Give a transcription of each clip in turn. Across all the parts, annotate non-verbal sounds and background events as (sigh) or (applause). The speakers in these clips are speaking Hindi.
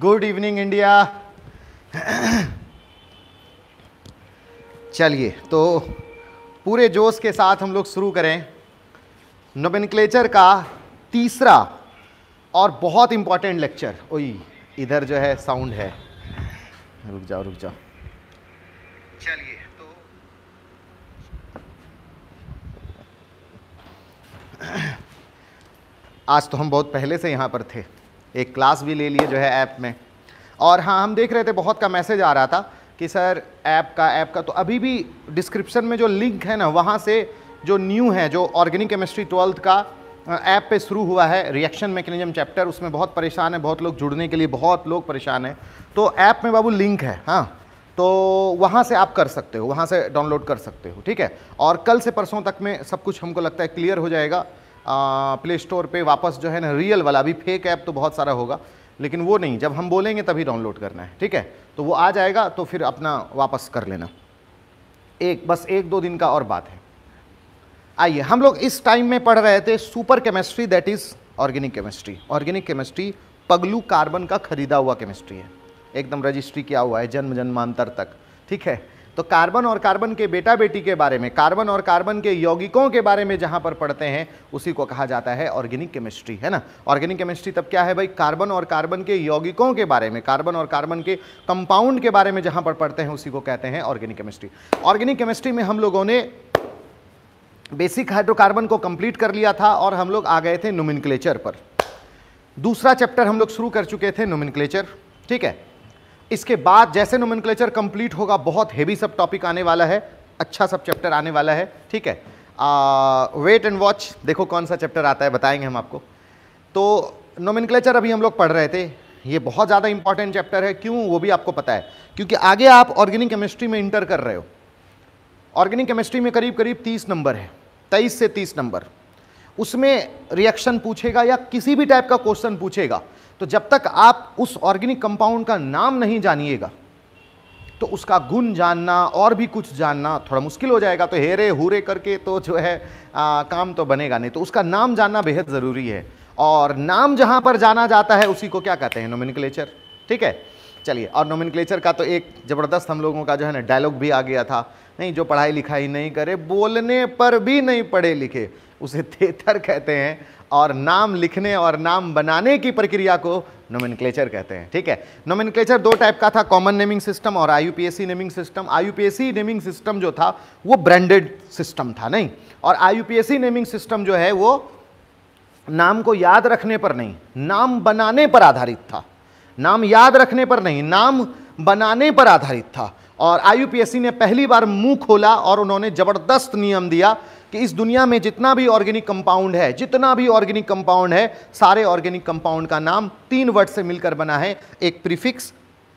गुड इवनिंग इंडिया चलिए तो पूरे जोश के साथ हम लोग शुरू करें नोबेनक्लेचर का तीसरा और बहुत इंपॉर्टेंट लेक्चर ओई इधर जो है साउंड है रुक जाओ रुक जाओ आज तो हम बहुत पहले से यहाँ पर थे एक क्लास भी ले लिए जो है ऐप में और हाँ हम देख रहे थे बहुत का मैसेज आ रहा था कि सर ऐप का ऐप का तो अभी भी डिस्क्रिप्शन में जो लिंक है ना वहाँ से जो न्यू है जो ऑर्गेनिक केमिस्ट्री ट्वेल्थ का ऐप पे शुरू हुआ है रिएक्शन मैकेनिज्म चैप्टर उसमें बहुत परेशान है बहुत लोग जुड़ने के लिए बहुत लोग परेशान हैं तो ऐप में बाबू लिंक है हाँ तो वहाँ से आप कर सकते हो वहाँ से डाउनलोड कर सकते हो ठीक है और कल से परसों तक में सब कुछ हमको लगता है क्लियर हो जाएगा प्ले स्टोर पर वापस जो है ना रियल वाला अभी फेक ऐप तो बहुत सारा होगा लेकिन वो नहीं जब हम बोलेंगे तभी डाउनलोड करना है ठीक है तो वो आ जाएगा तो फिर अपना वापस कर लेना एक बस एक दो दिन का और बात है आइए हम लोग इस टाइम में पढ़ रहे थे super chemistry that is organic chemistry organic chemistry पगलू कार्बन का खरीदा हुआ केमिस्ट्री है एकदम रजिस्ट्री किया हुआ है जन्म जन्मांतर तक ठीक है तो कार्बन और कार्बन के बेटा बेटी के बारे में कार्बन और कार्बन के यौगिकों के बारे में जहां पर पढ़ते हैं उसी को कहा जाता है ऑर्गेनिक केमिस्ट्री है ना ऑर्गेनिक केमिस्ट्री तब क्या है भाई कार्बन और कार्बन के यौगिकों के बारे में कार्बन और कार्बन के कंपाउंड के बारे में जहां पर पढ़ते हैं उसी को कहते हैं ऑर्गेनिक केमिस्ट्री ऑर्गेनिक केमिस्ट्री में हम लोगों ने बेसिक हाइड्रोकार्बन को कंप्लीट कर लिया था और हम लोग आ गए थे नोमिनक्लेचर पर दूसरा चैप्टर हम लोग शुरू कर चुके थे नोमिनक्लेचर ठीक है इसके बाद जैसे नोमिनक्लेचर कंप्लीट होगा बहुत हेवी सब टॉपिक आने वाला है अच्छा सब चैप्टर आने वाला है ठीक है वेट एंड वॉच देखो कौन सा चैप्टर आता है बताएंगे हम आपको तो नोमिनक्लेचर अभी हम लोग पढ़ रहे थे ये बहुत ज़्यादा इंपॉर्टेंट चैप्टर है क्यों वो भी आपको पता है क्योंकि आगे आप ऑर्गेनिक केमिस्ट्री में इंटर कर रहे हो ऑर्गेनिक केमिस्ट्री में करीब करीब तीस नंबर है तेईस से तीस नंबर उसमें रिएक्शन पूछेगा या किसी भी टाइप का क्वेश्चन पूछेगा तो जब तक आप उस ऑर्गेनिक कंपाउंड का नाम नहीं जानिएगा तो उसका गुण जानना और भी कुछ जानना थोड़ा मुश्किल हो जाएगा तो हेरे हुरे करके तो जो है आ, काम तो बनेगा नहीं तो उसका नाम जानना बेहद ज़रूरी है और नाम जहाँ पर जाना जाता है उसी को क्या कहते हैं नोमिनक्लेचर ठीक है चलिए और नोमिनिक्लेचर का तो एक ज़बरदस्त हम लोगों का जो है ना डायलॉग भी आ गया था नहीं जो पढ़ाई लिखाई नहीं करे बोलने पर भी नहीं पढ़े लिखे उसे थेथर (laughs) कहते हैं और नाम लिखने और नाम बनाने की प्रक्रिया को नोमिनक्लेचर कहते हैं ठीक है नोमिनक्लेचर दो टाइप का था कॉमन नेमिंग सिस्टम और C naming system C naming system जो था वो ब्रांडेड सिस्टम था नहीं और आईयूपीएससी नेमिंग सिस्टम जो है वो नाम को याद रखने पर नहीं नाम बनाने पर आधारित था नाम याद रखने पर नहीं नाम बनाने पर आधारित था और सी ने पहली बार मुंह खोला और उन्होंने ज़बरदस्त नियम दिया कि इस दुनिया में जितना भी ऑर्गेनिक कंपाउंड है जितना भी ऑर्गेनिक कंपाउंड है सारे ऑर्गेनिक कंपाउंड का नाम तीन वर्ड से मिलकर बना है एक प्रीफिक्स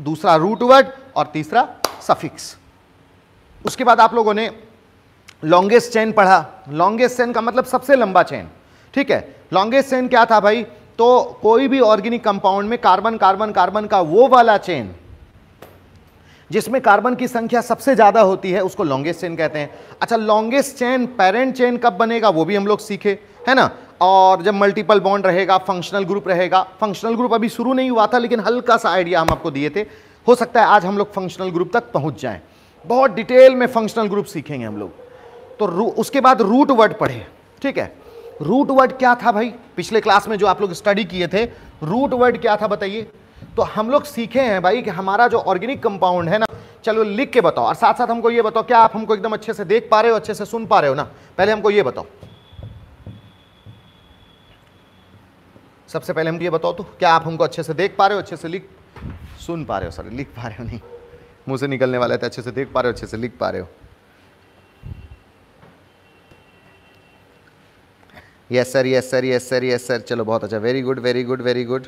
दूसरा रूट वर्ड और तीसरा सफिक्स उसके बाद आप लोगों ने लॉन्गेस्ट चेन पढ़ा लॉन्गेस्ट चेन का मतलब सबसे लंबा चेन ठीक है लॉन्गेस्ट चेन क्या था भाई तो कोई भी ऑर्गेनिक कंपाउंड में कार्बन कार्बन कार्बन का वो वाला चेन जिसमें कार्बन की संख्या सबसे ज़्यादा होती है उसको लॉन्गेस्ट चेन कहते हैं अच्छा लॉन्गेस्ट चेन पेरेंट चेन कब बनेगा वो भी हम लोग सीखे है ना और जब मल्टीपल बॉन्ड रहेगा फंक्शनल ग्रुप रहेगा फंक्शनल ग्रुप अभी शुरू नहीं हुआ था लेकिन हल्का सा आइडिया हम आपको दिए थे हो सकता है आज हम लोग फंक्शनल ग्रुप तक पहुंच जाएँ बहुत डिटेल में फंक्शनल ग्रुप सीखेंगे हम लोग तो उसके बाद रूट वर्ड पढ़े ठीक है रूट वर्ड क्या था भाई पिछले क्लास में जो आप लोग स्टडी किए थे रूट वर्ड क्या था बताइए तो हम लोग सीखे हैं भाई कि हमारा जो ऑर्गेनिक कंपाउंड है ना चलो लिख के बताओ और साथ साथ हमको ये बताओ क्या आप हमको एकदम अच्छे से देख पा रहे हो अच्छे से सुन पा रहे हो ना पहले हमको ये बताओ सबसे पहले हमको ये बताओ तो क्या आप हमको अच्छे से देख पा रहे हो अच्छे से लिख सुन पा रहे हो सॉरी लिख पा रहे हो नहीं मुंह से निकलने वाला है तो अच्छे से देख पा रहे हो अच्छे से लिख पा रहे हो yes sir yes sir yes sir yes sir चलो बहुत अच्छा very good very good very good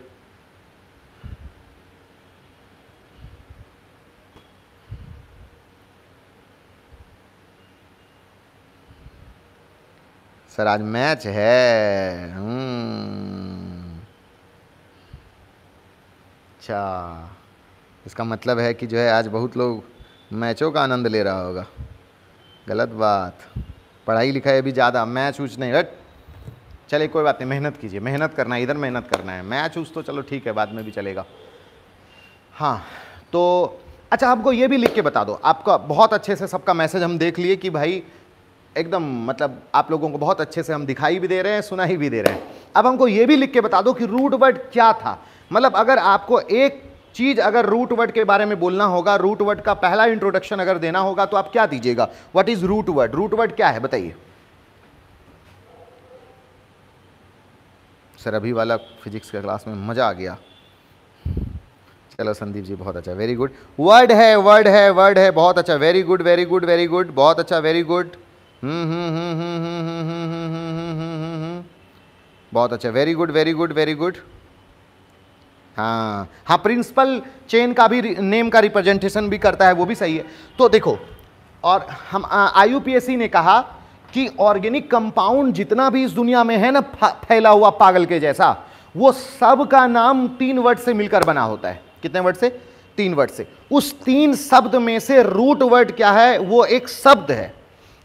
sir आज मैच है हम्म। अच्छा इसका मतलब है कि जो है आज बहुत लोग मैचों का आनंद ले रहा होगा गलत बात पढ़ाई लिखाई अभी ज़्यादा मैच उच नहीं बट चलिए कोई बात नहीं मेहनत कीजिए मेहनत करना है इधर मेहनत करना है मैच उच तो चलो ठीक है बाद में भी चलेगा हाँ तो अच्छा आपको ये भी लिख के बता दो आपका बहुत अच्छे से सबका मैसेज हम देख लिए कि भाई एकदम मतलब आप लोगों को बहुत अच्छे से हम दिखाई भी दे रहे हैं सुनाई भी दे रहे हैं अब हमको ये भी लिख के बता दो कि रूट वर्ड क्या था मतलब अगर आपको एक चीज़ अगर रूट वर्ड के बारे में बोलना होगा रूट वर्ड का पहला इंट्रोडक्शन अगर देना होगा तो आप क्या दीजिएगा what is root word root word क्या है बताइए सर अभी वाला फिजिक्स के क्लास में मज़ा आ गया चलो संदीप जी बहुत अच्छा वेरी गुड वर्ड है वर्ड है वर्ड है बहुत अच्छा very good very good very good बहुत अच्छा वेरी गुड बहुत अच्छा very good very good very good हाँ हाँ प्रिंसिपल चेन का भी नेम का रिप्रेजेंटेशन भी करता है वो भी सही है तो देखो और हम आईयूपीएससी ने कहा कि ऑर्गेनिक कंपाउंड जितना भी इस दुनिया में है ना फैला हुआ पागल के जैसा वो सब का नाम तीन वर्ड से मिलकर बना होता है कितने वर्ड से तीन वर्ड से उस तीन शब्द में से रूट वर्ड क्या है वो एक शब्द है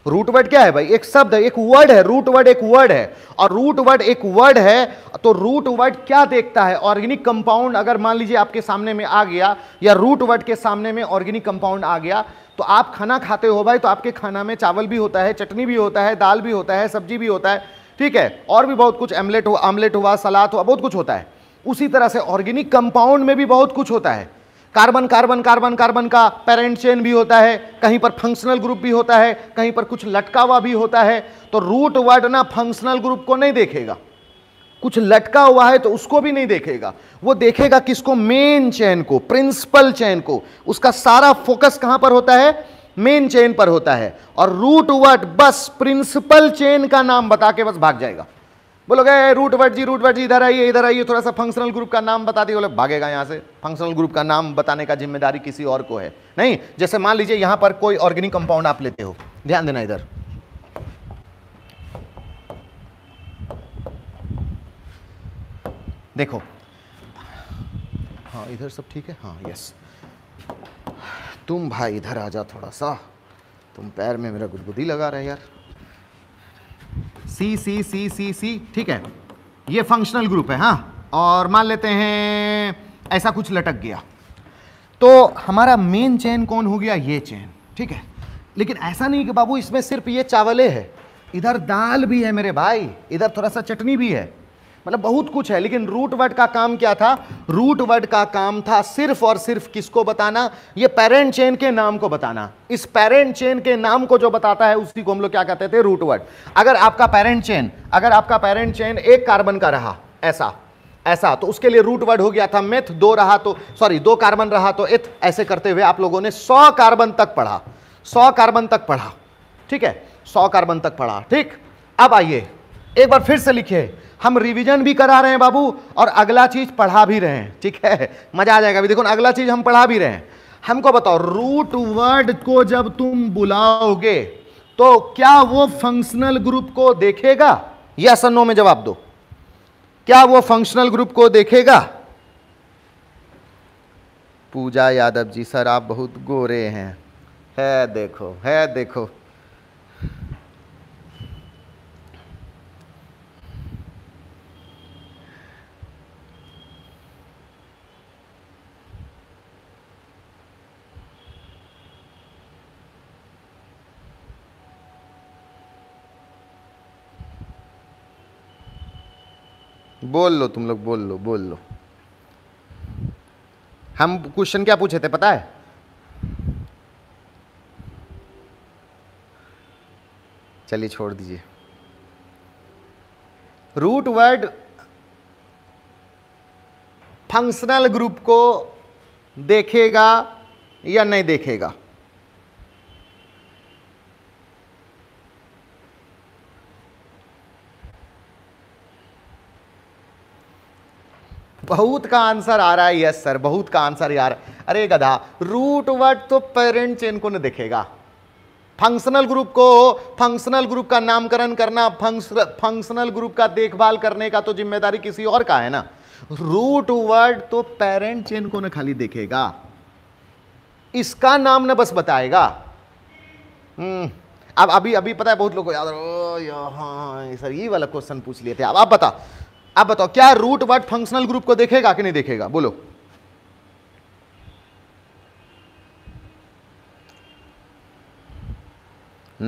रूट वर्ड क्या है भाई एक शब्द है एक वर्ड है रूट वर्ड एक वर्ड है और रूट वर्ड एक वर्ड है तो रूट वर्ड क्या देखता है ऑर्गेनिक कंपाउंड अगर मान लीजिए आपके सामने में आ गया या रूट वर्ड के सामने में ऑर्गेनिक कंपाउंड आ गया तो आप खाना खाते हो भाई तो आपके खाना में चावल भी होता है चटनी भी होता है दाल भी होता है सब्जी भी होता है ठीक है और भी बहुत कुछ एमलेट हुआ आमलेट हुआ सलाद हुआ बहुत कुछ होता है उसी तरह से ऑर्गेनिक कंपाउंड में भी बहुत कुछ होता है कार्बन कार्बन कार्बन कार्बन का पेरेंट चेन भी होता है कहीं पर फंक्शनल ग्रुप भी होता है कहीं पर कुछ लटका हुआ भी होता है तो रूट वर्ड ना फंक्शनल ग्रुप को नहीं देखेगा कुछ लटका हुआ है तो उसको भी नहीं देखेगा वो देखेगा किसको मेन चेन को प्रिंसिपल चेन को उसका सारा फोकस कहां पर होता है मेन चेन पर होता है और रूट वर्ड बस प्रिंसिपल चेन का नाम बता के बस भाग जाएगा बोलोगे रूट वट जी रूट वट जी इधर आइए इधर आइए थोड़ा सा फंक्शनल ग्रुप का नाम बता दिए बोले भागेगा यहाँ से फंक्शनल ग्रुप का नाम बताने का जिम्मेदारी किसी और को है नहीं जैसे मान लीजिए यहाँ पर कोई ऑर्गेनिक कंपाउंड आप लेते हो ध्यान देना इधर देखो हाँ इधर सब ठीक है हाँ यस तुम भाई इधर आ जा थोड़ा सा तुम पैर में मेरा गुदगुदी लगा रहे यार सी सी सी सी सी ठीक है ये फंक्शनल ग्रुप है हाँ और मान लेते हैं ऐसा कुछ लटक गया तो हमारा मेन चेन कौन हो गया ये चेन ठीक है लेकिन ऐसा नहीं कि बाबू इसमें सिर्फ ये चावले है इधर दाल भी है मेरे भाई इधर थोड़ा सा चटनी भी है मतलब बहुत कुछ है लेकिन रूट वर्ड का काम क्या था रूट वर्ड का काम था सिर्फ और सिर्फ किसको बताना ये पेरेंट चेन के नाम को बताना इस पेरेंट चेन के नाम को जो बताता है उसी को हम लोग क्या कहते थे रूट वर्ड अगर आपका पेरेंट चेन अगर आपका पेरेंट चेन एक कार्बन का रहा ऐसा ऐसा तो उसके लिए रूट वर्ड हो गया था मेथ दो रहा तो सॉरी दो कार्बन रहा तो इथ ऐसे करते हुए आप लोगों ने सौ कार्बन तक पढ़ा सौ कार्बन तक पढ़ा ठीक है सौ कार्बन तक पढ़ा ठीक अब आइए एक बार फिर से लिखे हम रिवीजन भी करा रहे हैं बाबू और अगला चीज़ पढ़ा भी रहे हैं ठीक है मज़ा आ जाएगा अभी देखो अगला चीज़ हम पढ़ा भी रहे हैं हमको बताओ रूट वर्ड को जब तुम बुलाओगे तो क्या वो फंक्शनल ग्रुप को देखेगा या सन्नो में जवाब दो क्या वो फंक्शनल ग्रुप को देखेगा पूजा यादव जी सर आप बहुत गोरे हैं है देखो है देखो बोल लो तुम लोग बोल लो बोल लो हम क्वेश्चन क्या पूछे थे पता है चलिए छोड़ दीजिए रूट वर्ड फंक्शनल ग्रुप को देखेगा या नहीं देखेगा बहुत का आंसर आ रहा है यस सर बहुत का आंसर यार अरे गधा रूट वर्ड तो पेरेंट चेन को नहीं दिखेगा फंक्शनल ग्रुप को फंक्शनल ग्रुप का नामकरण करना फंक्शनल ग्रुप का देखभाल करने का तो जिम्मेदारी किसी और का है ना रूट वर्ड तो पेरेंट चेन को ना खाली देखेगा इसका नाम ना बस बताएगा हम्म, अब अभी अभी पता है बहुत लोग को याद हाँ, हाँ सर ये वाला क्वेश्चन पूछ लिए थे अब आप बता आप बताओ क्या रूट वर्ड फंक्शनल ग्रुप को देखेगा कि नहीं देखेगा बोलो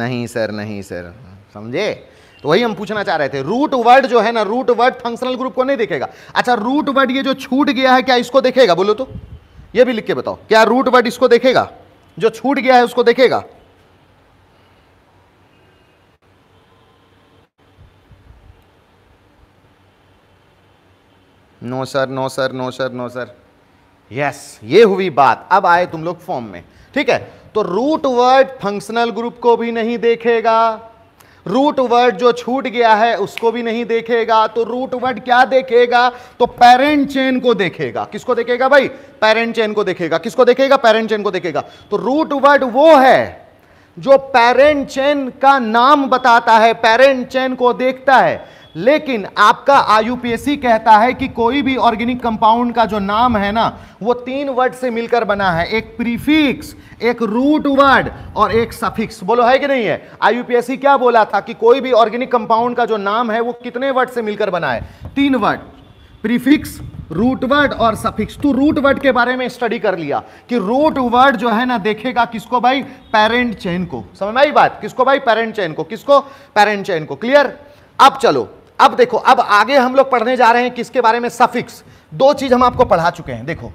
नहीं सर नहीं सर समझे तो वही हम पूछना चाह रहे थे रूट वर्ड जो है ना रूट वर्ड फंक्शनल ग्रुप को नहीं देखेगा अच्छा रूट वर्ड ये जो छूट गया है क्या इसको देखेगा बोलो तो ये भी लिख के बताओ क्या रूट वर्ड इसको देखेगा जो छूट गया है उसको देखेगा no sir no sir no sir no sir yes ये हुई बात अब आए तुम लोग फॉर्म में ठीक है तो रूट वर्ड फंक्शनल ग्रुप को भी नहीं देखेगा रूट वर्ड जो छूट गया है उसको भी नहीं देखेगा तो रूट वर्ड क्या देखेगा तो पेरेंट चेन को देखेगा किसको देखेगा भाई पेरेंट चेन को देखेगा किसको देखेगा पेरेंट चेन को देखेगा तो रूट वर्ड वो है जो पेरेंट चेन का नाम बताता है पेरेंट चेन को देखता है लेकिन आपका आईयूपीएसी कहता है कि कोई भी ऑर्गेनिक कंपाउंड का जो नाम है ना वो तीन वर्ड से मिलकर बना है एक प्रीफिक्स एक रूट वर्ड और एक सफिक्स बोलो है कि नहीं है आईयूपीएसी क्या बोला था कि कोई भी ऑर्गेनिक कंपाउंड का जो नाम है वो कितने वर्ड से मिलकर बना है तीन वर्ड प्रीफिक्स रूट वर्ड और सफिक्स तो रूट वर्ड के बारे में स्टडी कर लिया कि रूट वर्ड जो है ना देखेगा किसको भाई पेरेंट चेन को समझ में आई बात किसको भाई पेरेंट चेन को किसको पेरेंट चेन को क्लियर अब चलो अब देखो अब आगे हम लोग पढ़ने जा रहे हैं किसके बारे में सफिक्स दो चीज हम आपको पढ़ा चुके हैं देखो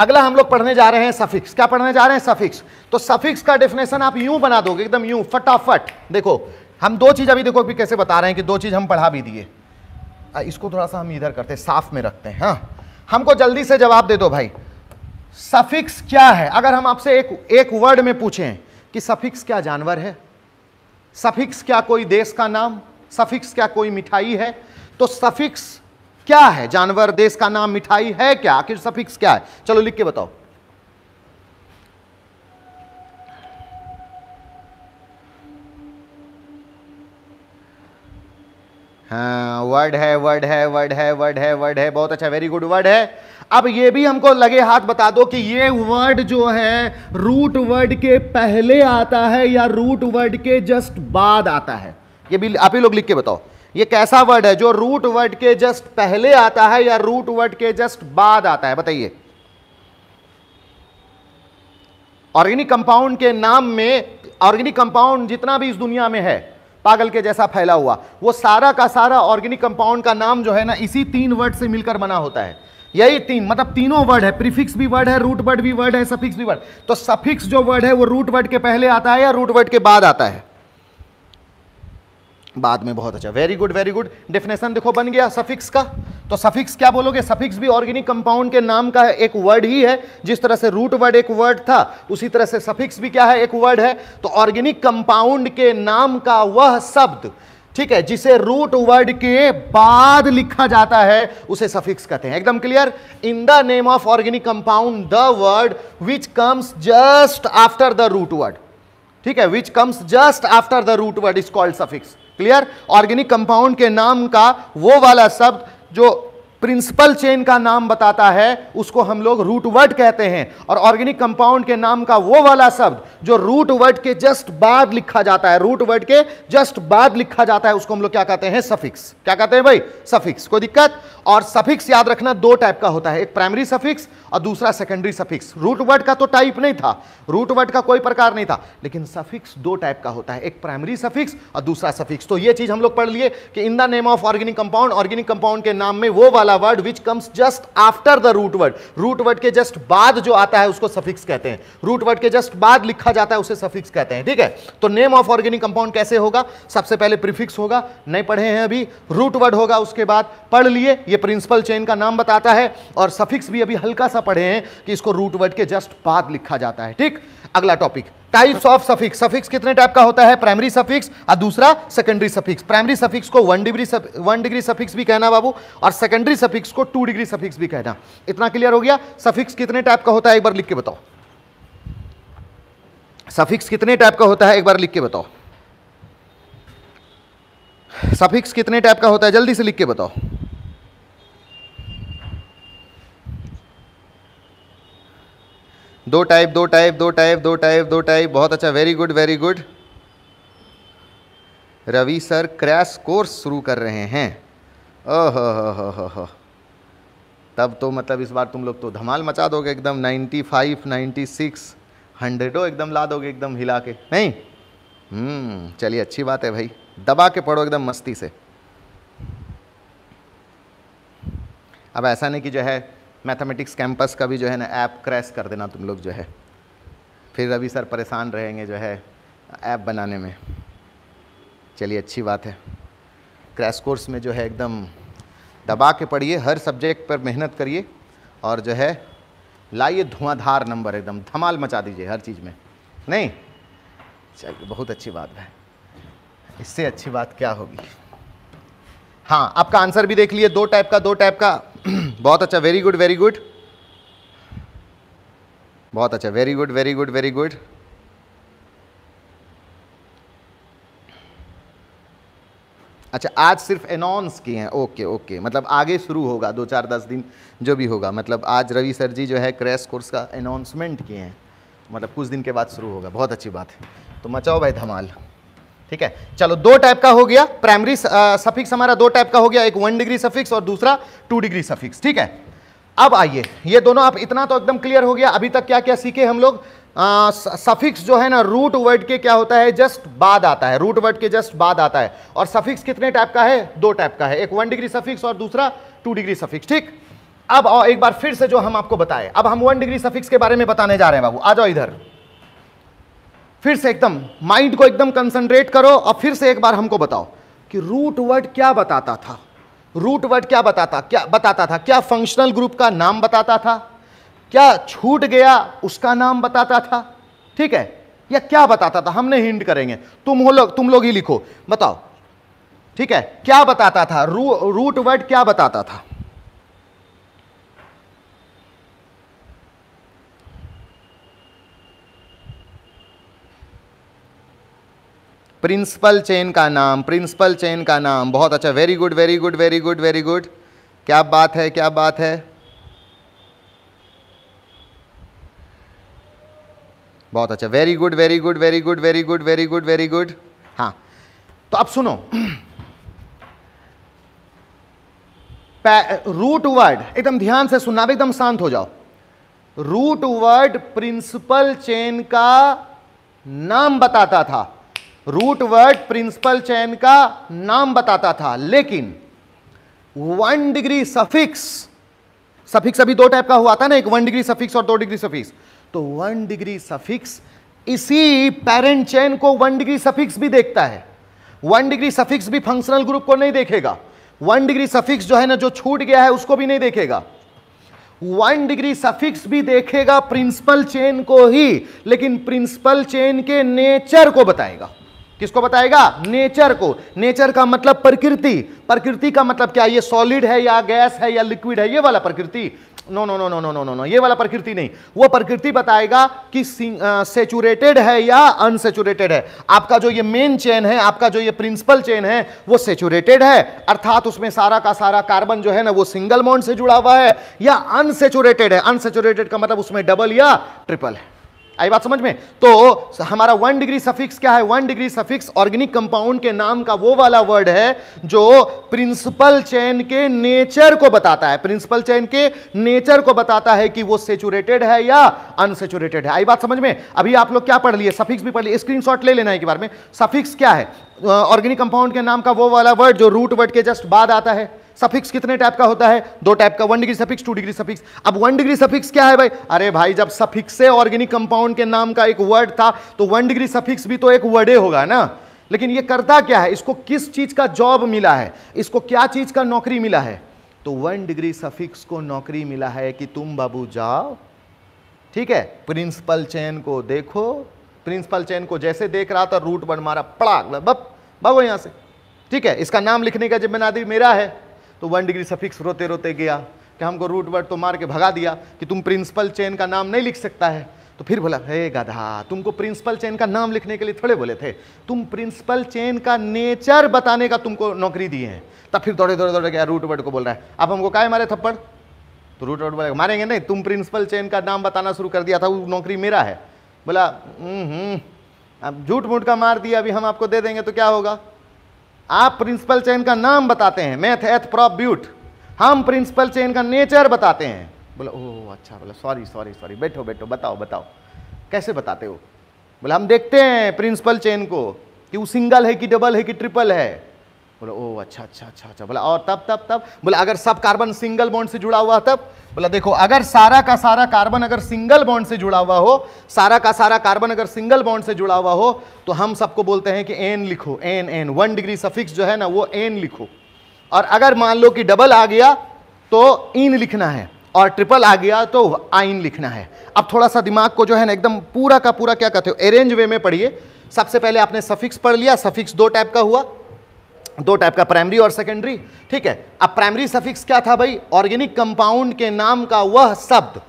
अगला हम लोग पढ़ने जा रहे हैं सफिक्स क्या पढ़ने जा रहे हैं सफिक्स तो सफिक्स का डेफिनेशन आप यूं बना दोगे एकदम यूं फटाफट देखो हम दो चीज अभी देखो अभी कैसे बता रहे हैं कि दो चीज हम पढ़ा भी दिए इसको थोड़ा सा हम इधर करते हैं साफ में रखते हैं हाँ हमको जल्दी से जवाब दे दो भाई सफिक्स क्या है अगर हम आपसे एक एक वर्ड में पूछें कि सफिक्स क्या जानवर है सफिक्स क्या कोई देश का नाम सफिक्स क्या कोई मिठाई है तो सफिक्स क्या है जानवर देश का नाम मिठाई है क्या आखिर सफिक्स क्या है चलो लिख के बताओ हाँ वर्ड है वर्ड है वर्ड है वर्ड है वर्ड है बहुत अच्छा वेरी गुड वर्ड है अब ये भी हमको लगे हाथ बता दो कि ये वर्ड जो है रूट वर्ड के पहले आता है या रूट वर्ड के जस्ट बाद आता है ये भी आप ही लोग लिख के बताओ ये कैसा वर्ड है जो रूट वर्ड के जस्ट पहले आता है या रूट वर्ड के जस्ट बाद आता है बताइए ऑर्गेनिक कंपाउंड के नाम में ऑर्गेनिक कंपाउंड जितना भी इस दुनिया में है पागल के जैसा फैला हुआ वो सारा का सारा ऑर्गेनिक कंपाउंड का नाम जो है ना इसी तीन वर्ड से मिलकर बना होता है यही तीन मतलब तीनों वर्ड है प्रीफिक्स भी वर्ड है रूट वर्ड भी वर्ड है सफिक्स भी वर्ड तो सफिक्स जो वर्ड है वो रूट वर्ड के पहले आता है या रूट वर्ड के बाद आता है बाद में बहुत अच्छा very good very good definition देखो बन गया सफिक्स का तो सफिक्स क्या बोलोगे सफिक्स भी ऑर्गेनिक कंपाउंड के नाम का एक वर्ड ही है जिस तरह से रूट वर्ड एक वर्ड था उसी तरह से सफिक्स भी क्या है एक वर्ड है तो ऑर्गेनिक कंपाउंड के नाम का वह शब्द ठीक है जिसे रूट वर्ड के बाद लिखा जाता है उसे सफिक्स कहते हैं एकदम clear in the name of organic compound the word which comes just after the root word ठीक है which comes just after the root word is called suffix clear organic compound के नाम का वो वाला शब्द जो प्रिंसिपल चेन का नाम बताता है उसको हम लोग रूट वर्ड कहते हैं और ऑर्गेनिक कंपाउंड के नाम का वो वाला शब्द जो रूट वर्ड के जस्ट बाद लिखा जाता है रूट वर्ड के जस्ट बाद लिखा जाता है उसको हम लोग क्या कहते हैं सफिक्स क्या कहते हैं भाई सफिक्स कोई दिक्कत और सफिक्स याद रखना दो टाइप का होता है एक प्राइमरी सफिक्स और दूसरा सेकेंडरी सफिक्स रूट वर्ड का तो टाइप नहीं था रूट वर्ड का कोई प्रकार नहीं था लेकिन सफिक्स दो टाइप का होता है एक प्राइमरी सफिक्स और दूसरा सफिक्स तो ये चीज हम लोग पढ़ लिए कि in the name of organic compound organic compound के नाम में वो वाला वाला word which comes just after the root word root word के जस्ट बाद जो आता है उसको सफिक्स कहते हैं रूट वर्ड के जस्ट बाद लिखा जाता है उसे सफिक्स कहते हैं ठीक है तो नेम ऑफ ऑर्गेनिक कंपाउंड कैसे होगा सबसे पहले प्रीफिक्स होगा नहीं पढ़े हैं अभी रूट वर्ड होगा उसके बाद पढ़ लिए ये प्रिंसिपल चेन का नाम बताता है और सफिक्स भी अभी हल्का सा पढ़े हैं कि इसको रूट वर्ड के जस्ट बाद लिखा जाता है ठीक अगला topic types of suffix suffix कितने टाइप का होता है प्राइमरी सफिक्स और दूसरा सेकेंडरी सफिक्स प्राइमरी सफिक्स को one degree one degree suffix भी कहना बाबू और सेकेंडरी सफिक्स को टू डिग्री सफिक्स भी कहना इतना क्लियर हो गया सफिक्स कितने टाइप का होता है एक बार लिख के बताओ सफिक्स कितने टाइप का होता है एक बार लिख के बताओ सफिक्स कितने टाइप का होता है जल्दी से लिख के बताओ दो टाइप दो टाइप दो टाइप दो टाइप दो टाइप बहुत अच्छा very good very good Ravi sir crash course शुरू कर रहे हैं ओह हो तब तो मतलब इस बार तुम लोग तो धमाल मचा दोगे एकदम 95, 96, हंड्रेडो एकदम ला दोगे एकदम हिला के नहीं हम्म, चलिए अच्छी बात है भाई दबा के पढ़ो एकदम मस्ती से अब ऐसा नहीं कि जो है मैथमेटिक्स कैंपस का भी जो है ना ऐप क्रैश कर देना तुम लोग जो है फिर रवि सर परेशान रहेंगे जो है ऐप बनाने में चलिए अच्छी बात है क्रैश कोर्स में जो है एकदम दबा के पढ़िए हर सब्जेक्ट पर मेहनत करिए और जो है लाइए धुआंधार नंबर एकदम धमाल मचा दीजिए हर चीज़ में नहीं चलिए बहुत अच्छी बात है इससे अच्छी बात क्या होगी हाँ आपका आंसर भी देख लिए दो टाइप का दो टाइप का (clears throat) बहुत अच्छा वेरी गुड वेरी गुड बहुत अच्छा very good very good very good अच्छा आज सिर्फ अनाउंस किए हैं ओके ओके मतलब आगे शुरू होगा दो चार दस दिन जो भी होगा मतलब आज रवि सर जी जो है क्रैश कोर्स का अनाउंसमेंट किए हैं मतलब कुछ दिन के बाद शुरू होगा बहुत अच्छी बात है तो मचाओ भाई धमाल ठीक है चलो दो टाइप का हो गया प्राइमरी सफिक्स uh, हमारा दो टाइप का हो गया एक वन डिग्री सफिक्स और दूसरा टू डिग्री सफिक्स ठीक है अब आइए ये दोनों आप इतना तो एकदम क्लियर हो गया अभी तक क्या क्या सीखे हम लोग सफिक्स जो है ना रूट वर्ड के क्या होता है जस्ट बाद आता है रूट वर्ड के जस्ट बाद आता है और सफिक्स कितने टाइप का है दो टाइप का है एक वन डिग्री सफिक्स और दूसरा टू डिग्री सफिक्स ठीक अब एक बार फिर से जो हम आपको बताए अब हम वन डिग्री सफिक्स के बारे में बताने जा रहे हैं बाबू आ जाओ इधर फिर से एकदम माइंड को एकदम कंसंट्रेट करो और फिर से एक बार हमको बताओ कि रूट वर्ड क्या बताता था रूट वर्ड क्या बताता क्या बताता था क्या फंक्शनल ग्रुप का नाम बताता था क्या छूट गया उसका नाम बताता था ठीक है या क्या बताता था हमने हिंट करेंगे तुम हो लोग तुम लोग ही लिखो बताओ ठीक है क्या बताता था रू रूट वर्ड क्या बताता था प्रिंसिपल चेन का नाम प्रिंसिपल चेन का नाम बहुत अच्छा very good very good very good very good क्या बात है क्या बात है बहुत अच्छा very good very good very good very good very good very good हाँ तो अब सुनो रूट वर्ड एकदम ध्यान से सुनना अब एकदम शांत हो जाओ रूट वर्ड प्रिंसिपल चेन का नाम बताता था रूट वर्ड प्रिंसिपल चैन का नाम बताता था लेकिन वन डिग्री सफिक्स सफिक्स अभी दो टाइप का हुआ था ना एक वन डिग्री सफिक्स और दो डिग्री सफिक्स तो वन डिग्री सफिक्स इसी पेरेंट चैन को वन डिग्री सफिक्स भी देखता है वन डिग्री सफिक्स भी फंक्शनल ग्रुप को नहीं देखेगा वन डिग्री सफिक्स जो है ना जो छूट गया है उसको भी नहीं देखेगा वन डिग्री सफिक्स भी देखेगा प्रिंसिपल चेन को ही लेकिन प्रिंसिपल चेन के नेचर को बताएगा किसको बताएगा नेचर को नेचर का मतलब प्रकृति प्रकृति का मतलब क्या ये सॉलिड है या गैस है या लिक्विड है ये वाला प्रकृति no no no no no no no no ये वाला प्रकृति नहीं वो प्रकृति बताएगा कि सेचुरेटेड है या अनसेचुरेटेड है आपका जो ये मेन चेन है आपका जो ये प्रिंसिपल चेन है वो सेचुरेटेड है अर्थात उसमें सारा का सारा कार्बन जो है ना वो सिंगल मॉन्ड से जुड़ा हुआ है या अनसेचुरेटेड है अनसेचुरेटेड का मतलब उसमें डबल या ट्रिपल है आई बात समझ में तो हमारा वन डिग्री सफिक्स क्या है one degree suffix organic compound के नाम का वो वाला वर्ड है जो प्रिंसिपल चेन के नेचर को बताता है प्रिंसिपल चेन के नेचर को बताता है कि वो सेचुरेटेड है या अनसेचुरेटेड है आई बात समझ में अभी आप लोग क्या पढ़ लिए सफिक्स भी पढ़ लिए स्क्रीन ले लेना है एक बार में सफिक्स क्या है ऑर्गेनिक कंपाउंड के नाम का वो वाला वर्ड जो रूट वर्ड के जस्ट बाद आता है सफिक्स कितने टाइप का होता है दो टाइप का one degree suffix two degree suffix अब वन डिग्री सफिक्स क्या है भाई अरे भाई जब सफिक्स से ऑर्गेनिक कंपाउंड के नाम का एक वर्ड था तो वन डिग्री सफिक्स भी तो एक वर्डे होगा ना लेकिन ये करता क्या है इसको किस चीज का जॉब मिला है इसको क्या चीज का नौकरी मिला है तो वन डिग्री सफिक्स को नौकरी मिला है कि तुम बाबू जाओ ठीक है प्रिंसिपल चैन को देखो प्रिंसिपल चैन को जैसे देख रहा था रूट बन मारा पड़ा बप भागो यहाँ से ठीक है इसका नाम लिखने का जिम्मेदारी मेरा है तो वन डिग्री सफिक्स रोते रोते गया कि हमको रूट वर्ड तो मार के भगा दिया कि तुम प्रिंसिपल चेन का नाम नहीं लिख सकता है तो फिर बोला हे गधा तुमको प्रिंसिपल चेन का नाम लिखने के लिए थोड़े बोले थे तुम प्रिंसिपल चेन का नेचर बताने का तुमको नौकरी दिए हैं तब फिर दौड़े दौड़े दौड़े गया रूट वर्ड को बोल रहा है अब हमको काय मारे थप्पड़ तो रूट वर्ड बोलेगा मारेंगे नहीं तुम प्रिंसिपल चेन का नाम बताना शुरू कर दिया था वो नौकरी मेरा है बोला हम्म, हम्म, अब झूठ मूठ का मार दिया अभी हम आपको दे देंगे तो क्या होगा आप प्रिंसिपल चेन का नाम बताते हैं मैथ एथ प्रॉप ब्यूट हम प्रिंसिपल चेन का नेचर बताते हैं बोला ओह अच्छा बोला सॉरी सॉरी सॉरी बैठो बैठो बताओ बताओ कैसे बताते हो बोला हम देखते हैं प्रिंसिपल चेन को कि वो सिंगल है कि डबल है कि ट्रिपल है बोला ओ अच्छा अच्छा अच्छा अच्छा बोला और तब तब तब बोला अगर सब कार्बन सिंगल बॉन्ड से जुड़ा हुआ तब बोला देखो अगर सारा का सारा कार्बन अगर सिंगल बॉन्ड से जुड़ा हुआ हो सारा का सारा कार्बन अगर सिंगल बॉन्ड से जुड़ा हुआ हो तो हम सबको बोलते हैं कि एन लिखो N N one degree suffix जो है ना वो एन लिखो और अगर मान लो कि डबल आ गया तो इन लिखना है और ट्रिपल आ गया तो आइन लिखना है अब थोड़ा सा दिमाग को जो है ना एकदम पूरा का पूरा क्या कहते हो अरेंज वे में पढ़िए सबसे पहले आपने सफिक्स पढ़ लिया सफिक्स दो टाइप का हुआ दो टाइप का प्राइमरी और सेकेंडरी ठीक है अब प्राइमरी सफिक्स क्या था भाई ऑर्गेनिक कंपाउंड के नाम का वह शब्द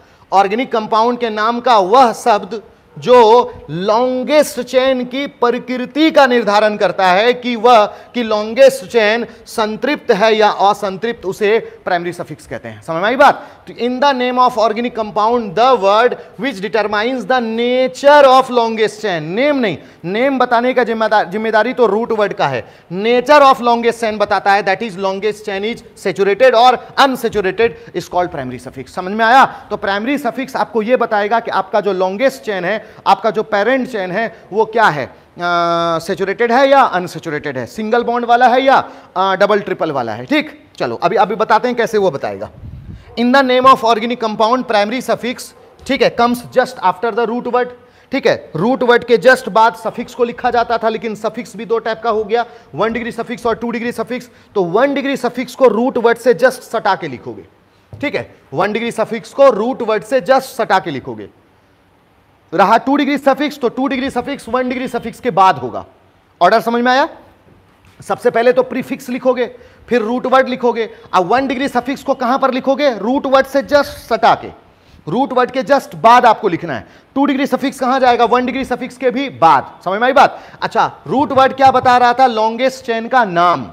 ऑर्गेनिक कंपाउंड के नाम का वह शब्द जो लॉन्गेस्ट चैन की प्रकृति का निर्धारण करता है कि वह कि लॉन्गेस्ट चैन संतृप्त है या असंतृप्त उसे प्राइमरी सफिक्स कहते हैं समझ में आई बात in the name of organic compound the word which determines the nature of longest chain name नहीं नेम बताने का जिम्मेदार जिम्मेदारी तो रूट वर्ड का है नेचर ऑफ लॉन्गेस्ट चैन बताता है that is longest chain is saturated और unsaturated is called primary suffix समझ में आया तो प्राइमरी सफिक्स आपको यह बताएगा कि आपका जो लॉन्गेस्ट चेन है आपका जो पेरेंट चैन है वो क्या है सेचुरेटेड है या अनसेचुरेटेड है सिंगल बॉन्ड वाला है या आ, डबल ट्रिपल वाला है ठीक चलो अभी अभी बताते हैं कैसे वो बताएगा in the name of organic compound primary suffix ठीक है comes just after the root word ठीक है रूट वर्ड के जस्ट बाद सफिक्स को लिखा जाता था लेकिन सफिक्स भी दो टाइप का हो गया वन डिग्री सफिक्स और टू डिग्री सफिक्स तो वन डिग्री सफिक्स को रूट वर्ड से जस्ट सटा के लिखोगे ठीक है वन डिग्री सफिक्स को रूट वर्ड से जस्ट सटा के लिखोगे रहा टू डिग्री सफिक्स तो two degree suffix one degree suffix के बाद होगा ऑर्डर समझ में आया सबसे पहले तो प्रीफिक्स लिखोगे फिर रूट वर्ड लिखोगे अब वन डिग्री सफिक्स को कहां पर लिखोगे रूट वर्ड से जस्ट सटा के रूट वर्ड के जस्ट बाद आपको लिखना है टू डिग्री सफिक्स कहां जाएगा वन डिग्री सफिक्स के भी बाद समझ में आई बात अच्छा रूट वर्ड क्या बता रहा था लॉन्गेस्ट चेन का नाम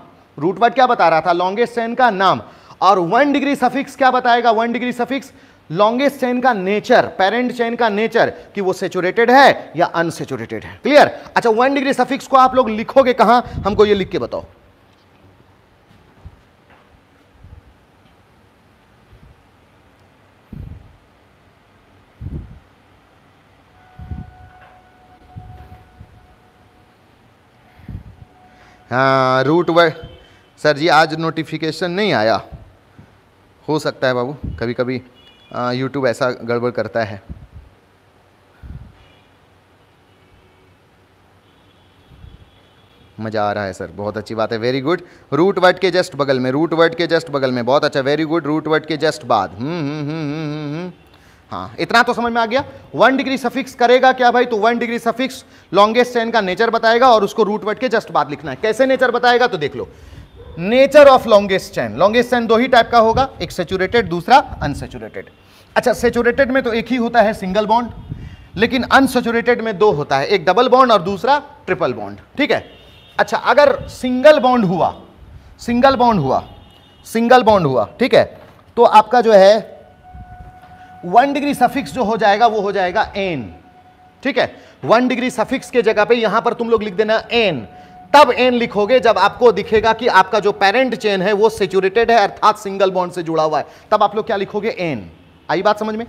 रूट वर्ड क्या बता रहा था लॉन्गेस्ट चेन का नाम और वन डिग्री सफिक्स क्या बताएगा one degree suffix longest chain का नेचर पेरेंट चेन का नेचर कि वो सेचुरेटेड है या अनसेचुरेटेड है क्लियर अच्छा वन डिग्री सफिक्स को आप लोग लिखोगे कहां हमको ये लिख के बताओ हाँ रूट व सर जी आज नोटिफिकेशन नहीं आया हो सकता है बाबू कभी कभी यूट्यूब ऐसा गड़बड़ करता है मज़ा आ रहा है सर बहुत अच्छी बात है वेरी गुड रूट वर्ड के जस्ट बगल में रूट वर्ड के जस्ट बगल में बहुत अच्छा वेरी गुड रूट वर्ड के जस्ट बाद हम्म, हम्म, हम्म, हाँ इतना तो समझ में आ गया वन डिग्री सफिक्स करेगा क्या भाई तो one degree suffix longest chain का नेचर बताएगा और उसको रूट वर्ड के जस्ट बाद लिखना है कैसे नेचर बताएगा तो देख लो nature of longest chain longest chain दो ही टाइप का होगा एक सेचुरेटेड दूसरा अनसेचुरेटेड अच्छा सेचुरेटेड में तो एक ही होता है सिंगल बॉन्ड लेकिन अनसेचुरेटेड में दो होता है एक डबल बॉन्ड और दूसरा ट्रिपल बॉन्ड ठीक है अच्छा अगर सिंगल बॉन्ड हुआ सिंगल बॉन्ड हुआ सिंगल बॉन्ड हुआ ठीक है तो आपका जो है वन डिग्री सफिक्स जो हो जाएगा वो हो जाएगा एन ठीक है वन डिग्री सफिक्स के जगह पे यहां पर तुम लोग लिख देना एन तब एन लिखोगे जब आपको दिखेगा कि आपका जो पेरेंट चेन है वो सेचुरेटेड है अर्थात सिंगल बॉन्ड से जुड़ा हुआ है तब आप लोग क्या लिखोगे एन आई बात समझ में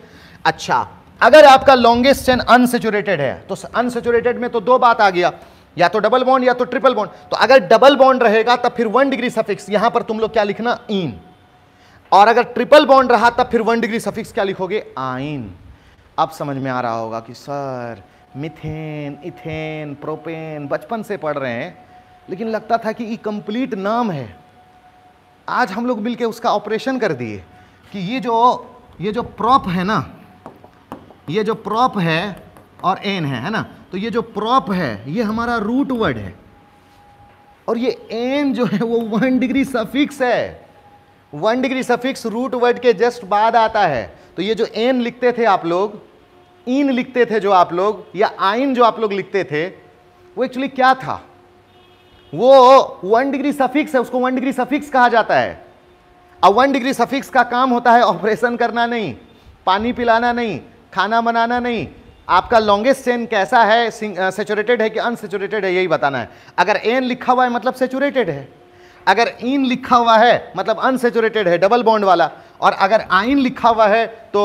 अच्छा अगर आपका लॉन्गेस्ट चेन अनसेचुरेटेड है तो अनसेचुरेटेड में तो दो बात आ गया या तो डबल बॉन्ड या तो ट्रिपल बॉन्ड तो अगर डबल बॉन्ड रहेगा तब फिर वन डिग्री सफिक्स यहां पर तुम लोग क्या लिखना इन और अगर ट्रिपल बॉन्ड रहा तब फिर वन डिग्री सफिक्स क्या लिखोगे आइन अब समझ में आ रहा होगा कि सर मिथेन इथेन प्रोपेन बचपन से पढ़ रहे हैं लेकिन लगता था कि ये कंप्लीट नाम है आज हम लोग मिलके उसका ऑपरेशन कर दिए कि ये जो ये जो प्रॉप है ना ये जो प्रॉप है और एन है है ना तो ये जो प्रॉप है ये हमारा रूट वर्ड है और ये एन जो है वो वन डिग्री सफिक्स है one degree suffix root word के जस्ट बाद आता है तो ये जो एन लिखते थे आप लोग इन लिखते थे जो आप लोग या आइन जो आप लोग लिखते थे वो एक्चुअली क्या था वो वन डिग्री सफिक्स है उसको वन डिग्री सफिक्स कहा जाता है अब वन डिग्री सफिक्स का काम होता है ऑपरेशन करना नहीं पानी पिलाना नहीं खाना बनाना नहीं आपका लॉन्गेस्ट चेन कैसा है सेचुरेटेड है कि अनसेचुरेटेड है यही बताना है अगर एन लिखा हुआ है मतलब सेचुरेटेड है अगर इन e लिखा हुआ है मतलब अनसेचुरेटेड है डबल बॉन्ड वाला और अगर आइन लिखा हुआ है तो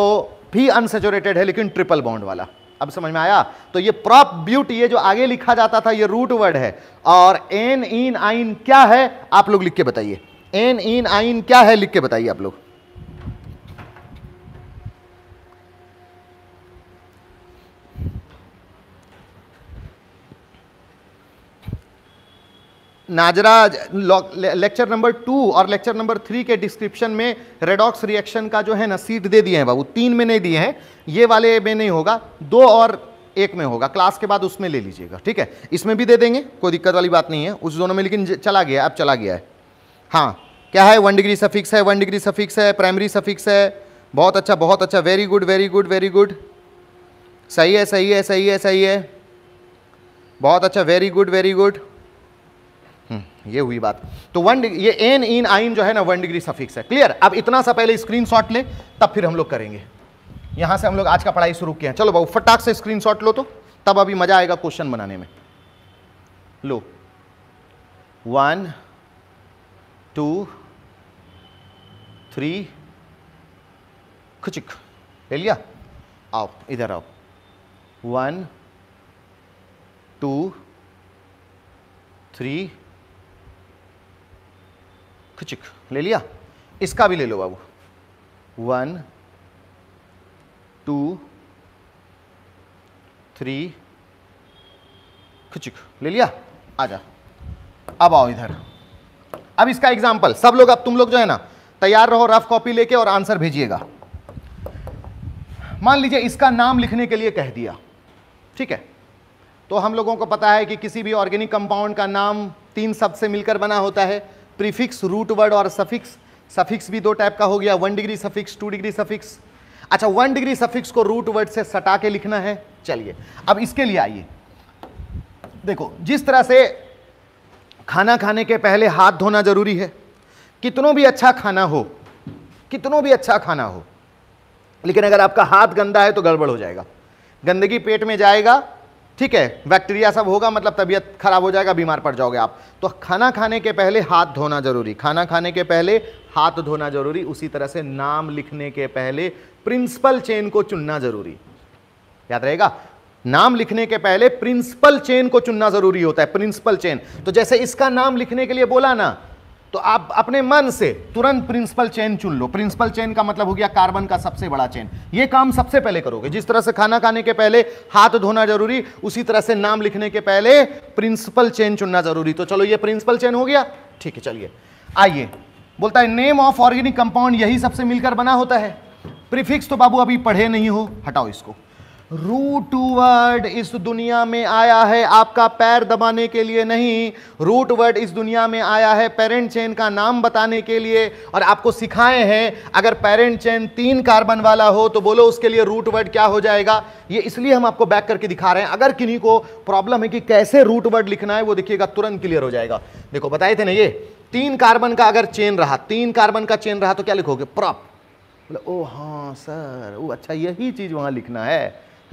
भी अनसेचुरेटेड है लेकिन ट्रिपल बॉन्ड वाला अब समझ में आया तो ये प्रॉप ब्यूट ये जो आगे लिखा जाता था ये रूट वर्ड है और एन इन आइन क्या है आप लोग लिख के बताइए एन इन आइन क्या है लिख के बताइए आप लोग नाजरा लेक्चर नंबर टू और लेक्चर नंबर थ्री के डिस्क्रिप्शन में रेडॉक्स रिएक्शन का जो है ना सीट दे दिए हैं बाबू तीन में नहीं दिए हैं ये वाले में नहीं होगा दो और एक में होगा क्लास के बाद उसमें ले लीजिएगा ठीक है इसमें भी दे देंगे कोई दिक्कत वाली बात नहीं है उस दोनों में लेकिन चला गया अब चला गया है हाँ क्या है वन डिग्री सफिक्स है वन डिग्री सफिक्स है प्राइमरी सफिक्स है बहुत अच्छा बहुत अच्छा very good very good very good सही है सही है सही है सही है बहुत अच्छा very good very good hmm, ये हुई बात तो वन ये एन इन आइन जो है ना वन डिग्री सफिक्स है क्लियर अब इतना सा पहले शॉट ले तब फिर हम लोग करेंगे यहां से हम लोग आज का पढ़ाई शुरू किया चलो बाबू फटाक से स्क्रीन शॉट लो तो तब अभी मज़ा आएगा क्वेश्चन बनाने में लो वन टू थ्री खुचिक ले लिया आओ इधर आओ वन टू थ्री खुचिक ले लिया इसका भी ले लो बाबू वन टू थ्री खुचिक ले लिया आ जा अब आओ इधर अब इसका एग्जाम्पल सब लोग अब तुम लोग जो है ना तैयार रहो रफ कॉपी लेके और आंसर भेजिएगा मान लीजिए इसका नाम लिखने के लिए कह दिया ठीक है तो हम लोगों को पता है कि किसी भी ऑर्गेनिक कंपाउंड का नाम तीन शब्द से मिलकर बना होता है प्रीफिक्स रूट वर्ड और सफिक्स सफिक्स भी दो टाइप का हो गया one degree suffix two degree suffix अच्छा वन डिग्री सफिक्स को रूट वर्ड से सटा के लिखना है चलिए अब इसके लिए आइए देखो जिस तरह से खाना खाने के पहले हाथ धोना जरूरी है कितनों भी अच्छा खाना हो कितनों भी अच्छा खाना हो लेकिन अगर आपका हाथ गंदा है तो गड़बड़ हो जाएगा गंदगी पेट में जाएगा ठीक है बैक्टीरिया सब होगा मतलब तबीयत खराब हो जाएगा बीमार पड़ जाओगे आप तो खाना खाने के पहले हाथ धोना जरूरी खाना खाने के पहले हाथ धोना जरूरी उसी तरह से नाम लिखने के पहले प्रिंसिपल चेन को चुनना जरूरी याद रहेगा नाम लिखने के पहले प्रिंसिपल चेन को चुनना जरूरी होता है प्रिंसिपल चेन तो जैसे इसका नाम लिखने के लिए बोला ना तो आप अपने मन से तुरंत प्रिंसिपल चेन चुन लो प्रिंसिपल चेन का मतलब हो गया कार्बन का सबसे बड़ा चेन ये काम सबसे पहले करोगे जिस तरह से खाना खाने के पहले हाथ धोना जरूरी उसी तरह से नाम लिखने के पहले प्रिंसिपल चेन चुनना जरूरी तो चलो ये प्रिंसिपल चेन हो गया ठीक है चलिए आइए बोलता है नेम ऑफ ऑर्गेनिक कंपाउंड यही सबसे मिलकर बना होता है प्रिफिक्स तो बाबू अभी पढ़े नहीं हो हटाओ इसको रू टू वर्ड इस दुनिया में आया है आपका पैर दबाने के लिए नहीं रूट वर्ड इस दुनिया में आया है पेरेंट चेन का नाम बताने के लिए और आपको सिखाए हैं अगर पेरेंट चेन तीन कार्बन वाला हो तो बोलो उसके लिए रूट वर्ड क्या हो जाएगा ये इसलिए हम आपको बैक करके दिखा रहे हैं अगर किन्हीं को प्रॉब्लम है कि कैसे रूट वर्ड लिखना है वो देखिएगा तुरंत क्लियर हो जाएगा देखो बताए थे ना ये तीन कार्बन का अगर चेन रहा तीन कार्बन का चेन रहा तो क्या लिखोगे प्रॉप बोले ओ हाँ सर वो अच्छा यही चीज़ वहां लिखना है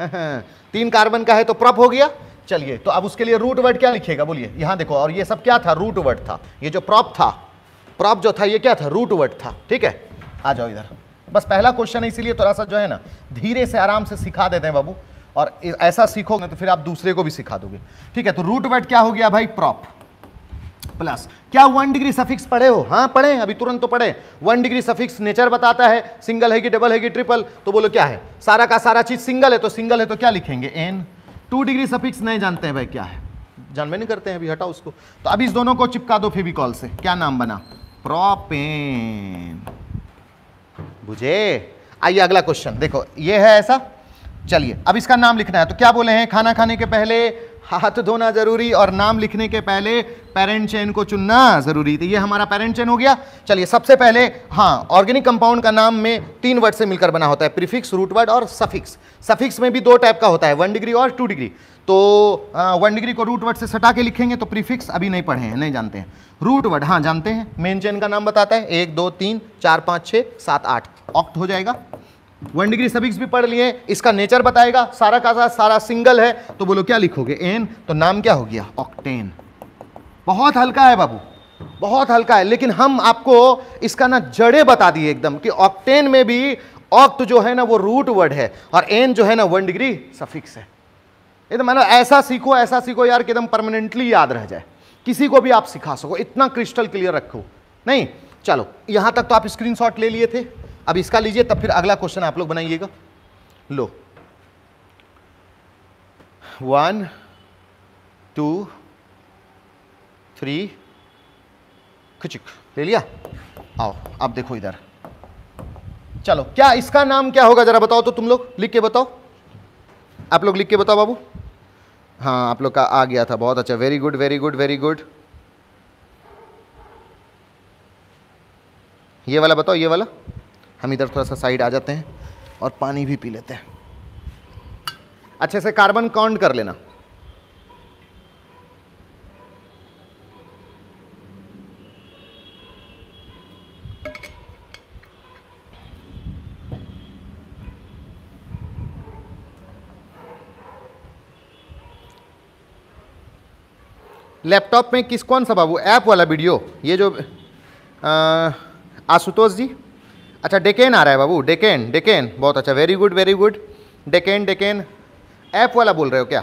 (laughs) तीन कार्बन का है तो प्रप हो गया चलिए तो अब उसके लिए रूट वर्ड क्या लिखेगा बोलिए यहां देखो और ये सब क्या था रूट वर्ड था ये जो प्रॉप था प्रॉप जो था ये क्या था रूट वर्ड था ठीक है आ जाओ इधर बस पहला क्वेश्चन है इसीलिए थोड़ा सा जो है ना धीरे से आराम से सिखा देते हैं बाबू और ऐसा सीखोगे तो फिर आप दूसरे को भी सिखा दोगे ठीक है तो रूट वर्ड क्या हो गया भाई प्रॉप प्लस क्या वन डिग्री सफिक्स पढ़े हो हाँ पढ़े अभी तुरंत तो पढ़े वन डिग्री सफिक्स नेचर बताता है सिंगल है कि डबल है कि ट्रिपल तो बोलो क्या है सारा का सारा चीज सिंगल है तो सिंगल है तो क्या लिखेंगे एन टू डिग्री सफिक्स नहीं जानते हैं भाई क्या है जानवे नहीं करते हैं अभी हटाओ उसको तो अभी इस दोनों को चिपका दो फिर कॉल से क्या नाम बना प्रॉपेन बुझे आइए अगला क्वेश्चन देखो ये है ऐसा चलिए अब इसका नाम लिखना है तो क्या बोले हैं खाना खाने के पहले हाथ धोना जरूरी और नाम लिखने के पहले पेरेंट चेन को चुनना जरूरी थी ये हमारा पेरेंट चेन हो गया चलिए सबसे पहले हाँ ऑर्गेनिक कंपाउंड का नाम में तीन वर्ड से मिलकर बना होता है प्रीफिक्स रूट वर्ड और सफिक्स सफिक्स में भी दो टाइप का होता है वन डिग्री और टू डिग्री तो वन हाँ, डिग्री को रूट वर्ड से सटा के लिखेंगे तो प्रीफिक्स अभी नहीं पढ़े हैं नहीं जानते हैं रूट वर्ड हाँ जानते हैं मेन चेन का नाम बताता है एक दो तीन चार पाँच छः सात आठ ऑक्ट हो जाएगा वन डिग्री सबिक्स भी पढ़ लिए इसका नेचर बताएगा सारा का सारा सारा सिंगल है तो बोलो क्या लिखोगे एन तो नाम क्या हो गया ऑक्टेन बहुत हल्का है बाबू बहुत हल्का है लेकिन हम आपको इसका ना जड़े बता दिए एकदम कि ऑक्टेन में भी ऑक्ट जो है ना वो रूट वर्ड है और एन जो है ना वन डिग्री सफिक्स है एकदम मतलब ऐसा सीखो ऐसा सीखो यार एकदम परमानेंटली याद रह जाए किसी को भी आप सिखा सको इतना क्रिस्टल क्लियर रखो नहीं चलो यहां तक तो आप स्क्रीनशॉट ले लिए थे अब इसका लीजिए तब फिर अगला क्वेश्चन आप लोग बनाइएगा लो वन टू थ्री खुचिक ले लिया आओ आप देखो इधर चलो क्या इसका नाम क्या होगा जरा बताओ तो तुम लोग लिख के बताओ आप लोग लिख के बताओ बाबू हाँ आप लोग का आ गया था बहुत अच्छा very good very good very good ये वाला बताओ ये वाला हम इधर थोड़ा सा साइड आ जाते हैं और पानी भी पी लेते हैं अच्छे से कार्बन काउंट कर लेना लैपटॉप में किस कौन सा बाबू ऐप वाला वीडियो ये जो आशुतोष जी अच्छा डेकेन आ रहा है बाबू डेकेन डेकेन बहुत अच्छा very good very good decane decane app वाला बोल रहे हो क्या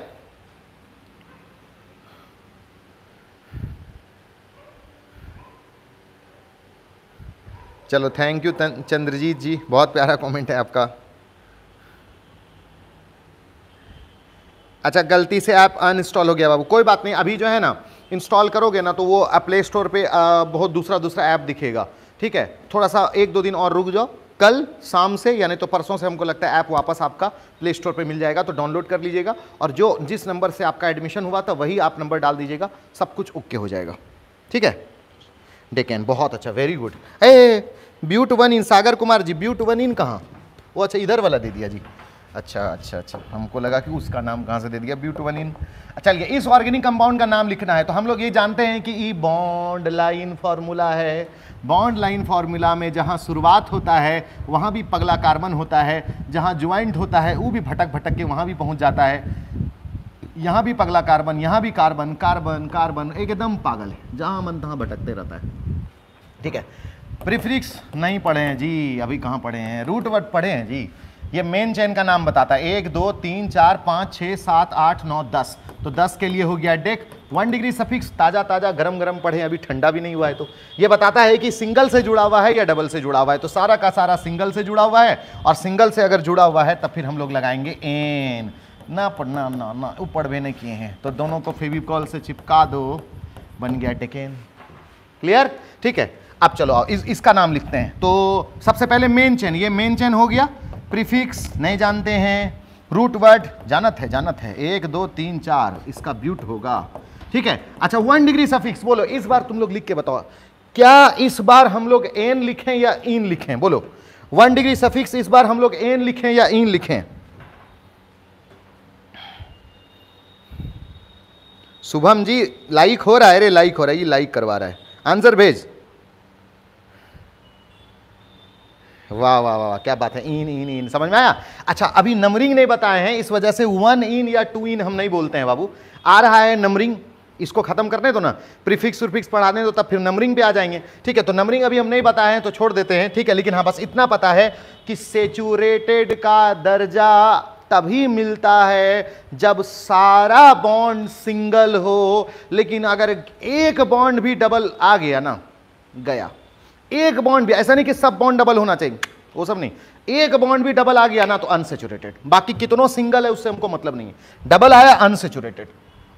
चलो थैंक यू चंद्रजीत जी बहुत प्यारा कमेंट है आपका अच्छा गलती से ऐप अनइंस्टॉल हो गया बाबू कोई बात नहीं अभी जो है ना इंस्टॉल करोगे ना तो वो प्ले स्टोर पे बहुत दूसरा दूसरा ऐप दिखेगा ठीक है थोड़ा सा एक दो दिन और रुक जाओ कल शाम से यानी तो परसों से हमको लगता है ऐप वापस आपका प्ले स्टोर पर मिल जाएगा तो डाउनलोड कर लीजिएगा और जो जिस नंबर से आपका एडमिशन हुआ था वही आप नंबर डाल दीजिएगा सब कुछ ओके हो जाएगा ठीक है कैन बहुत अच्छा very good a but one yne Sagar Kumar ji but one yne कहाँ वो अच्छा इधर वाला दे दिया जी अच्छा अच्छा अच्छा हमको लगा कि उसका नाम कहाँ से दे दिया अच्छा चलिए इस ऑर्गेनिक कंपाउंड का नाम लिखना है तो हम लोग ये जानते हैं कि ई बॉन्ड लाइन फार्मूला है बॉन्ड लाइन फार्मूला में जहाँ शुरुआत होता है वहाँ भी पगला कार्बन होता है जहाँ ज्वाइंट होता है वो भी भटक भटक के वहाँ भी पहुँच जाता है यहाँ भी पगला कार्बन यहाँ भी कार्बन कार्बन कार्बन एकदम पागल है जहाँ मन तहाँ भटकते रहता है ठीक है प्रिफ्रिक्स नहीं पढ़े हैं जी अभी कहाँ पढ़े हैं रूट वर्ड पढ़े हैं जी ये मेन चेन का नाम बताता है एक दो तीन चार पाँच छः सात आठ नौ दस तो दस के लिए हो गया डेक वन डिग्री सफिक्स ताज़ा ताज़ा गरम गरम पढ़े अभी ठंडा भी नहीं हुआ है तो ये बताता है कि सिंगल से जुड़ा हुआ है या डबल से जुड़ा हुआ है तो सारा का सारा सिंगल से जुड़ा हुआ है और सिंगल से अगर जुड़ा हुआ है तो फिर हम लोग लगाएंगे एन ना पढ़ना ना ना ऊपर भी किए हैं तो दोनों को फेविकॉल से चिपका दो बन गया डेकेन क्लियर ठीक है अब चलो इस, इसका नाम लिखते हैं तो सबसे पहले मेन चेन ये मेन चेन हो गया प्रीफिक्स नहीं जानते हैं रूट वर्ड जानत है जानत है एक दो तीन चार इसका ब्यूट होगा ठीक है अच्छा वन डिग्री सफिक्स बोलो इस बार तुम लोग लिख के बताओ क्या इस बार हम लोग एन लिखें या इन लिखें बोलो वन डिग्री सफिक्स इस बार हम लोग एन लिखें या इन लिखें शुभम जी लाइक हो रहा है अरे लाइक हो रहा है ये लाइक करवा रहा है आंसर भेज वाह वाह वाह क्या बात है इन इन इन समझ में आया अच्छा अभी नंबरिंग नहीं बताए हैं इस वजह से वन इन या टू इन हम नहीं बोलते हैं बाबू आ रहा है नंबरिंग इसको खत्म करने दो तो ना प्रीफिक्स सुरफिक्स पढ़ा दें तो तब फिर नंबरिंग पे आ जाएंगे ठीक है तो नंबरिंग अभी हम नहीं बताए हैं तो छोड़ देते हैं ठीक है लेकिन हाँ बस इतना पता है कि सेचूरेटेड का दर्जा तभी मिलता है जब सारा बॉन्ड सिंगल हो लेकिन अगर एक बॉन्ड भी डबल आ गया ना गया एक बॉन्ड भी ऐसा नहीं कि सब बॉन्ड डबल होना चाहिए वो सब नहीं एक बॉन्ड भी डबल आ गया ना तो अनसेचुरेटेड बाकी कितनों सिंगल है उससे हमको मतलब नहीं है डबल आया अनसेचुरेटेड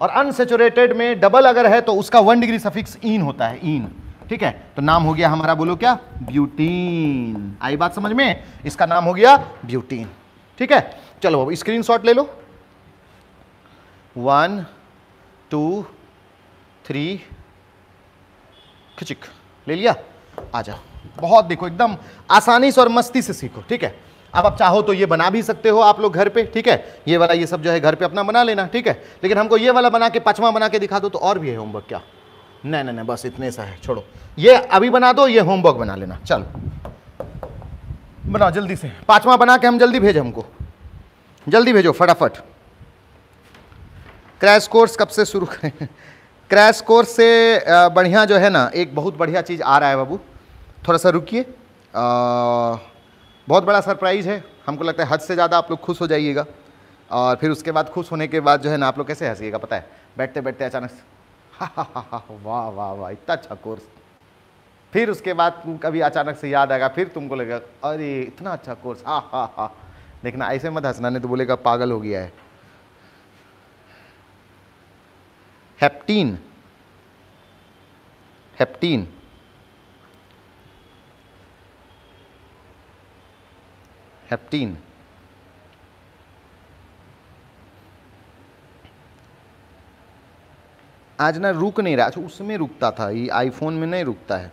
और अनसेचुरेटेड में डबल अगर है तो उसका वन डिग्री सफिक्स इन होता है इन ठीक है तो नाम हो गया हमारा बोलो क्या ब्यूटीन आई बात समझ में इसका नाम हो गया ब्यूटीन ठीक है चलो अब स्क्रीन ले लो वन टू थ्री खिचिक ले लिया आ जाओ बहुत देखो एकदम आसानी से और मस्ती से सीखो ठीक है अब आप चाहो तो ये बना भी सकते हो आप लोग घर पे ठीक है ये वाला ये सब जो है घर पे अपना बना लेना ठीक है लेकिन हमको ये वाला बना के पाँचवा बना के दिखा दो तो और भी है होमवर्क क्या नहीं नहीं नहीं बस इतने सा है छोड़ो ये अभी बना दो ये होमवर्क बना लेना चलो बनाओ जल्दी से पाँचवा बना के हम जल्दी भेजें हमको जल्दी भेजो फटाफट क्रैश कोर्स कब से शुरू करें क्रैश कोर्स से बढ़िया जो है ना एक बहुत बढ़िया चीज़ आ रहा है बाबू थोड़ा सा रुकिए बहुत बड़ा सरप्राइज़ है हमको लगता है हद से ज़्यादा आप लोग खुश हो जाइएगा और फिर उसके बाद खुश होने के बाद जो है ना आप लोग कैसे हंसिएगा पता है बैठते बैठते अचानक से वाह वाह वाह इतना अच्छा कोर्स फिर उसके बाद कभी अचानक से याद आएगा फिर तुमको लगेगा अरे इतना अच्छा कोर्स हाँ हाँ हाँ देखना ऐसे मत हंसना नहीं तो बोलेगा पागल हो गया है हेप्टीन हेप्टीन हेप्टीन आज ना रुक नहीं रहा अच्छा उसमें रुकता था ये आईफोन में नहीं रुकता है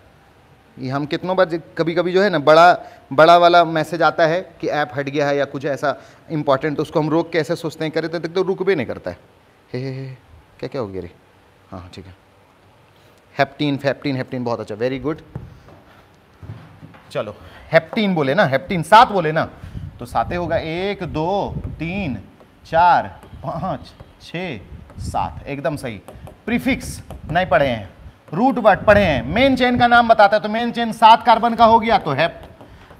ये हम कितनों बार कभी कभी जो है ना बड़ा बड़ा वाला मैसेज आता है कि ऐप हट गया है या कुछ ऐसा इंपॉर्टेंट तो उसको हम रोक के ऐसे सोचते हैं करें तो तो रुक भी नहीं करता है हे हे हे क्या क्या हो गया रे हाँ ठीक है हेप्टीन हेप्टीन हेप्टीन बहुत अच्छा वेरी गुड चलो हेप्टीन बोले ना हेप्टीन सात बोले ना तो साते होगा एक दो तीन चार पाँच छ सात एकदम सही प्रीफिक्स नहीं पढ़े हैं रूट वर्ड पढ़े हैं मेन चेन का नाम बताता है तो मेन चेन सात कार्बन का हो गया तो हेप्ट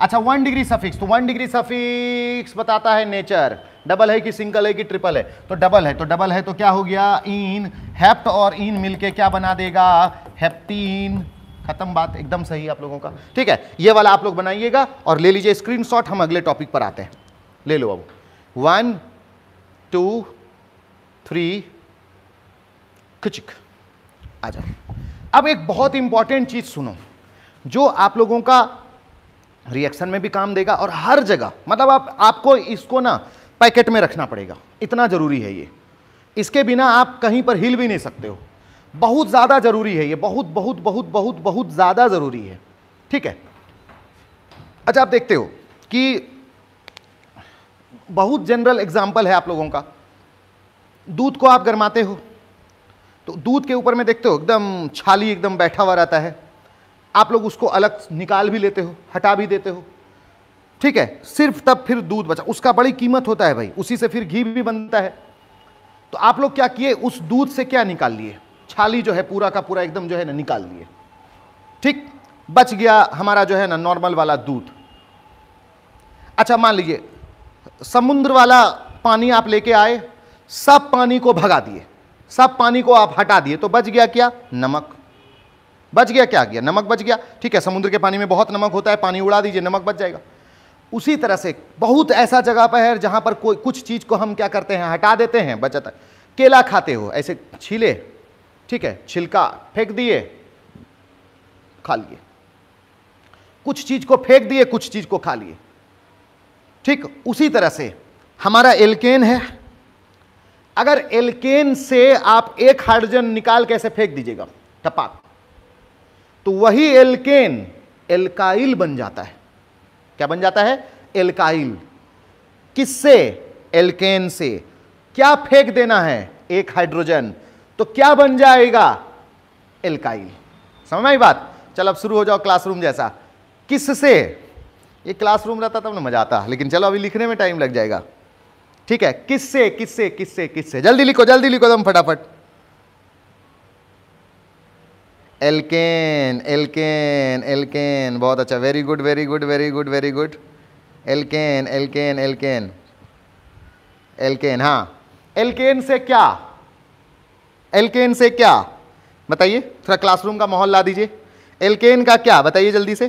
अच्छा वन डिग्री सफिक्स तो वन डिग्री सफिक्स बताता है नेचर डबल है कि सिंगल है कि ट्रिपल है तो डबल है तो डबल है तो क्या हो गया इन हेप्ट और इन मिलके क्या बना देगा हेप्टीन खत्म बात एकदम सही आप लोगों का ठीक है ये वाला आप लोग बनाइएगा और ले लीजिए स्क्रीन हम अगले टॉपिक पर आते हैं ले लो अब वन टू थ्री खिचिक आ जाओ अब एक बहुत इंपॉर्टेंट चीज सुनो जो आप लोगों का रिएक्शन में भी काम देगा और हर जगह मतलब आप आपको इसको ना पैकेट में रखना पड़ेगा इतना ज़रूरी है ये इसके बिना आप कहीं पर हिल भी नहीं सकते हो बहुत ज़्यादा ज़रूरी है ये बहुत बहुत बहुत बहुत बहुत ज़्यादा ज़रूरी है ठीक है अच्छा आप देखते हो कि बहुत जनरल एग्जाम्पल है आप लोगों का दूध को आप गर्माते हो तो दूध के ऊपर में देखते हो एकदम छाली एकदम बैठा हुआ रहता है आप लोग उसको अलग निकाल भी लेते हो हटा भी देते हो ठीक है सिर्फ तब फिर दूध बचा उसका बड़ी कीमत होता है भाई उसी से फिर घी भी बनता है तो आप लोग क्या किए उस दूध से क्या निकाल लिए छाली जो है पूरा का पूरा एकदम जो है ना निकाल लिए ठीक बच गया हमारा जो है ना नॉर्मल वाला दूध अच्छा मान लीजिए समुद्र वाला पानी आप लेके आए सब पानी को भगा दिए सब पानी को आप हटा दिए तो बच गया क्या नमक बच गया क्या गया नमक बच गया ठीक है समुद्र के पानी में बहुत नमक होता है पानी उड़ा दीजिए नमक बच जाएगा उसी तरह से बहुत ऐसा जगह पर है जहाँ पर कोई कुछ चीज़ को हम क्या करते हैं हटा देते हैं बचत केला खाते हो ऐसे छीले ठीक है छिलका फेंक दिए खा लिए कुछ चीज़ को फेंक दिए कुछ चीज़ को खा लिए ठीक उसी तरह से हमारा एल्केन है अगर एल्केन से आप एक हाइड्रोजन निकाल कैसे फेंक दीजिएगा टपाक तो वही एल्केन एल्काइल बन जाता है क्या बन जाता है एल्काइल किससे एल्केन से क्या फेंक देना है एक हाइड्रोजन तो क्या बन जाएगा एल्काइल समझ में आई बात चल अब शुरू हो जाओ क्लासरूम जैसा किससे ये क्लासरूम रहता तब ना मजा आता लेकिन चलो अभी लिखने में टाइम लग जाएगा ठीक है किससे किससे किससे किससे जल्दी लिखो जल्दी लिखो एकदम फटाफट एल्केन एल्केन एल्केन बहुत अच्छा very good very good very good very good alkane alkane alkane alkane हाँ एल्केन से क्या एल्केन से क्या बताइए थोड़ा क्लासरूम का माहौल ला दीजिए एल्केन का क्या बताइए जल्दी से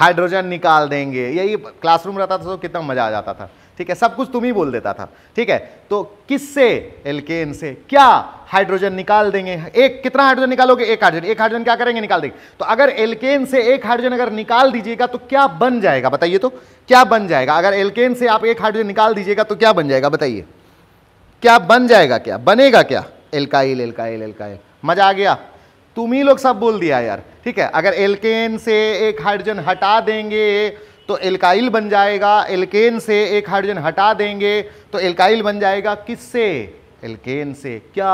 हाइड्रोजन निकाल देंगे यही क्लासरूम रहता था तो कितना मज़ा आ जाता था ठीक है सब कुछ तुम ही बोल देता था ठीक है तो किससे एल्केन से क्या हाइड्रोजन निकाल देंगे एक कितना हाइड्रोजन निकालोगे एक हाइड्रोजन एक हाइड्रोजन क्या करेंगे निकाल देंगे तो अगर एलकेन से एक हाइड्रोजन अगर निकाल दीजिएगा तो क्या बन जाएगा बताइए तो क्या बन जाएगा अगर एलकेन से आप एक हाइड्रोजन निकाल दीजिएगा तो क्या बन जाएगा बताइए क्या बन जाएगा क्या बनेगा क्या एलकाइल एलकाइल एलकाइल मजा आ गया तुम ही लोग सब बोल दिया यार ठीक है अगर एल्केन से एक हाइड्रोजन हटा देंगे तो एल्काइल बन जाएगा एल्केन से एक हाइड्रोजन हटा देंगे तो एल्काइल बन जाएगा किससे एल्केन से क्या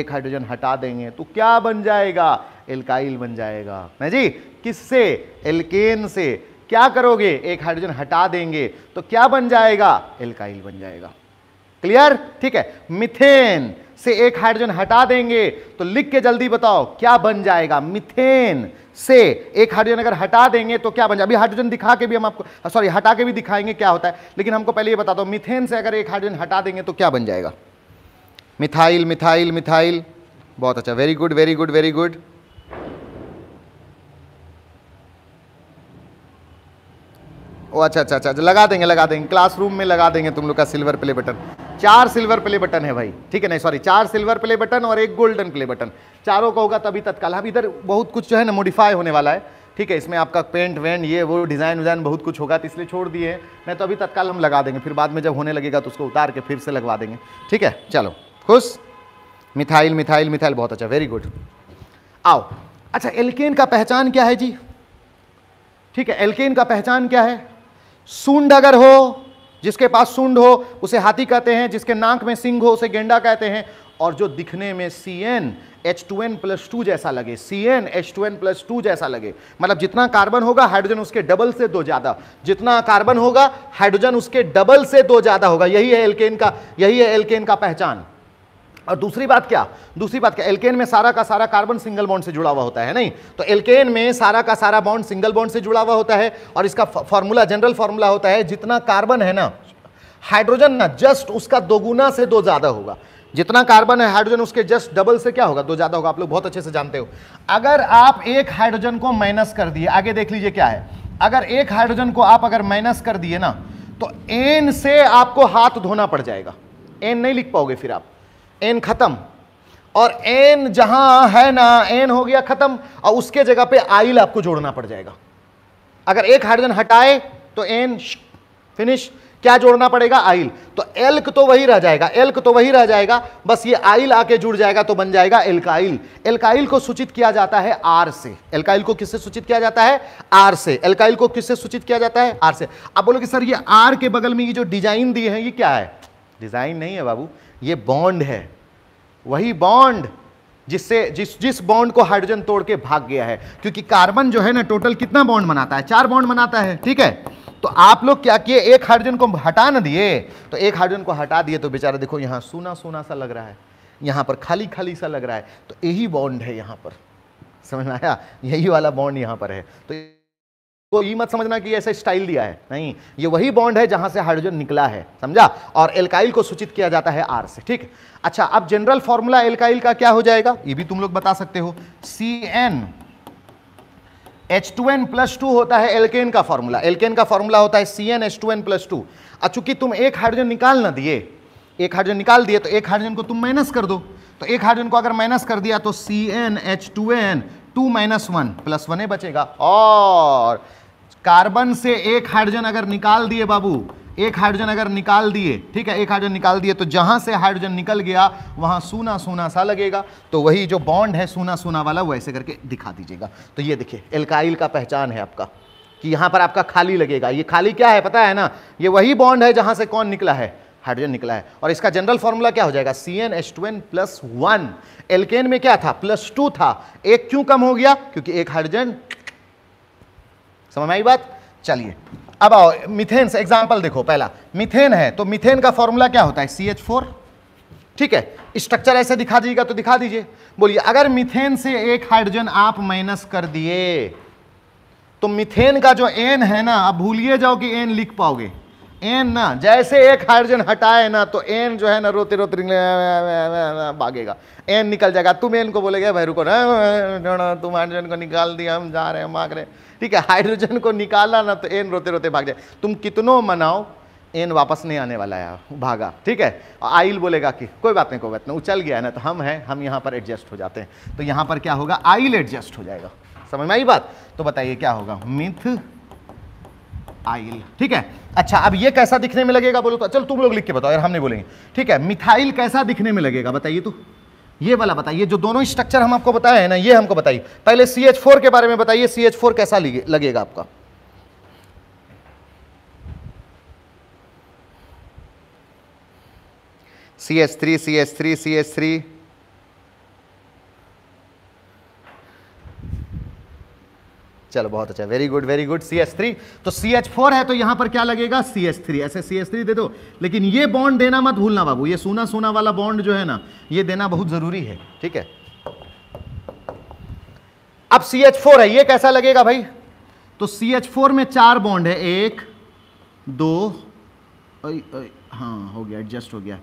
एक हाइड्रोजन हटा देंगे तो क्या बन जाएगा एल्काइल बन जाएगा ना जी किससे एल्केन से क्या करोगे एक हाइड्रोजन हटा देंगे तो क्या बन जाएगा एल्काइल बन जाएगा क्लियर ठीक है मिथेन से एक हाइड्रोजन हटा देंगे तो लिख के जल्दी बताओ क्या बन जाएगा मिथेन से एक हाइड्रोजन अगर हटा देंगे तो क्या बन जाए अभी हाइड्रोजन दिखा के भी हम आपको सॉरी हाँ, हटा के भी दिखाएंगे क्या होता है लेकिन हमको पहले ये बता दो मिथेन से अगर एक हाइड्रोजन हटा देंगे तो क्या बन जाएगा मिथाइल मिथाइल मिथाइल बहुत अच्छा very good very good very good ओ अच्छा, अच्छा अच्छा अच्छा लगा देंगे लगा देंगे क्लासरूम में लगा देंगे तुम लोग का सिल्वर प्ले बटन चार सिल्वर प्ले बटन है भाई ठीक है नहीं सॉरी चार सिल्वर प्ले बटन और एक गोल्डन प्ले बटन चारों का होगा तभी तत्काल अब इधर बहुत कुछ जो है ना मॉडिफाई होने वाला है ठीक है इसमें आपका पेंट वेंट ये वो डिज़ाइन वजाइन बहुत कुछ होगा तो इसलिए छोड़ दिए नहीं तो अभी तत्काल हम लगा देंगे फिर बाद में जब होने लगेगा तो उसको उतार के फिर से लगवा देंगे ठीक है चलो खुश मिथाइल मिथाइल मिथाइल बहुत अच्छा वेरी गुड आओ अच्छा एल्केन का पहचान क्या है जी ठीक है एल्केन का पहचान क्या है सूंड अगर हो जिसके पास सूंड हो उसे हाथी कहते हैं जिसके नाक में सिंह हो उसे गेंडा कहते हैं और जो दिखने में C n H two n plus two जैसा लगे C n H two n plus two जैसा लगे मतलब जितना कार्बन होगा हाइड्रोजन उसके डबल से दो ज़्यादा जितना कार्बन होगा हाइड्रोजन उसके डबल से दो ज़्यादा होगा यही है एल्केन का यही है एल्केन का पहचान और दूसरी बात क्या दूसरी बात क्या एल्केन में सारा का सारा कार्बन सिंगल बॉन्ड से जुड़ा हुआ होता है नहीं तो एल्केन में सारा का सारा बॉन्ड सिंगल बॉन्ड से जुड़ा हुआ होता है और इसका फॉर्मूला जनरल फॉर्मूला होता है जितना कार्बन है ना हाइड्रोजन ना जस्ट उसका दोगुना से दो ज़्यादा होगा जितना कार्बन है हाइड्रोजन उसके जस्ट डबल से क्या होगा दो ज़्यादा होगा आप लोग बहुत अच्छे से जानते हो अगर आप एक हाइड्रोजन को माइनस कर दिए आगे देख लीजिए क्या है अगर एक हाइड्रोजन को आप अगर माइनस कर दिए ना तो एन से आपको हाथ धोना पड़ जाएगा एन नहीं लिख पाओगे फिर आप एन ख़त्म और एन जहां है ना एन हो गया ख़त्म और उसके जगह पे आइल आपको जोड़ना पड़ जाएगा अगर एक हाइड्रोजन हटाए तो एन फिनिश क्या जोड़ना पड़ेगा आइल तो एल्क तो वही रह जाएगा एल्क तो वही रह जाएगा बस ये आइल आके जुड़ जाएगा तो बन जाएगा एल्काइल एल्काइल को सूचित किया जाता है आर से एल्काइल को किससे सूचित किया जाता है आर से एल्काइल को किससे सूचित किया जाता है आर से आप बोलोगे सर ये आर के बगल में ये जो डिजाइन दिए हैं ये क्या है डिजाइन नहीं है बाबू ये बॉन्ड है वही बॉन्ड जिससे जिस जिस बॉन्ड को हाइड्रोजन तोड़ के भाग गया है क्योंकि कार्बन जो है ना टोटल कितना बॉन्ड बनाता है चार बॉन्ड बनाता है ठीक है तो आप लोग क्या किए एक हाइड्रोजन को हटा ना दिए तो एक हाइड्रोजन को हटा दिए तो बेचारा देखो यहां सोना सोना सा लग रहा है यहां पर खाली खाली सा लग रहा है तो यही बॉन्ड है यहां पर समझ में आया यही वाला बॉन्ड यहां पर है तो तो ये मत समझना कि ऐसा स्टाइल दिया है नहीं ये वही बॉन्ड है जहां से हाइड्रोजन निकला है समझा और एल्काइल को सूचित किया जाता है आर से ठीक अच्छा अब जनरल फॉर्मूला एल्काइल का क्या हो जाएगा ये भी तुम लोग बता सकते हो C n H two n plus two होता है एल्केन का फॉर्मूला एल्केन का फॉर्मूला होता है C n H two n plus two चूंकि तुम एक हाइड्रोजन निकाल ना दिए एक हाइड्रोजन निकाल दिए तो एक हाइड्रोजन को तुम माइनस कर दो तो एक हाइड्रोजन को अगर माइनस कर दिया तो C n H two n two minus one plus one ही बचेगा और कार्बन से एक हाइड्रोजन अगर निकाल दिए बाबू एक हाइड्रोजन अगर निकाल दिए ठीक है एक हाइड्रोजन निकाल दिए तो जहां से हाइड्रोजन निकल गया वहां सोना सोना सा लगेगा तो वही जो बॉन्ड है सोना सोना वाला वैसे करके दिखा दीजिएगा तो ये देखिए एल्काइल का पहचान है आपका कि यहां पर आपका खाली लगेगा ये खाली क्या है पता है ना ये वही बॉन्ड है जहां से कौन निकला है हाइड्रोजन निकला है और इसका जनरल फॉर्मूला क्या हो जाएगा C n H two n plus one alkane में क्या था प्लस टू था एक क्यों कम हो गया क्योंकि एक हाइड्रोजन समझ में आई बात चलिए अब आओ मिथेन से एग्जाम्पल देखो पहला मिथेन है तो मिथेन का फॉर्मूला क्या होता है सी एच फोर ठीक है स्ट्रक्चर ऐसे दिखा दीजिएगा तो दिखा दीजिए बोलिए अगर मिथेन से एक हाइड्रोजन आप माइनस कर दिए तो मिथेन का जो एन है ना अब भूलिए जाओ कि एन लिख पाओगे एन ना जैसे एक हाइड्रोजन हटाए ना तो एन जो है ना रोते रोते भागेगा एन निकल जाएगा तुम एन को बोलेगा भाई रुको ना तुम हाइड्रोजन को निकाल दिया हम जा रहे हैं मांग रहे हैं ठीक है हाइड्रोजन को निकाला ना तो एन रोते रोते भाग जाए तुम कितनों मनाओ एन वापस नहीं आने वाला है भागा ठीक है आइल बोलेगा कि कोई बात नहीं कोई बात नहीं उचल गया है ना तो हम हैं हम यहाँ पर एडजस्ट हो जाते हैं तो यहाँ पर क्या होगा आइल एडजस्ट हो जाएगा समझ में आई बात तो बताइए क्या होगा मिथ आइल ठीक है अच्छा अब ये कैसा दिखने में लगेगा बोलो तो चल तुम लोग लिख के बताओ यार हम नहीं बोलेंगे ठीक है मिथाइल कैसा दिखने में लगेगा बताइए तू ये वाला बताइए जो दोनों स्ट्रक्चर हम आपको बताए हैं ना ये हमको बताइए पहले सी एच फोर के बारे में बताइए सी एच फोर कैसा लगेगा आपका C H three C H three C H three चलो बहुत अच्छा very good very good C H three तो सी एच फोर है तो यहां पर क्या लगेगा सी एच थ्री ऐसे सी एच थ्री दे दो लेकिन ये बॉन्ड देना मत भूलना बाबू ये सोना सोना वाला बॉन्ड जो है ना ये देना बहुत ज़रूरी है ठीक है अब सी एच फोर है ये कैसा लगेगा भाई तो सी एच फोर में चार बॉन्ड है एक दो ऐ, ऐ, हाँ हो गया एडजस्ट हो गया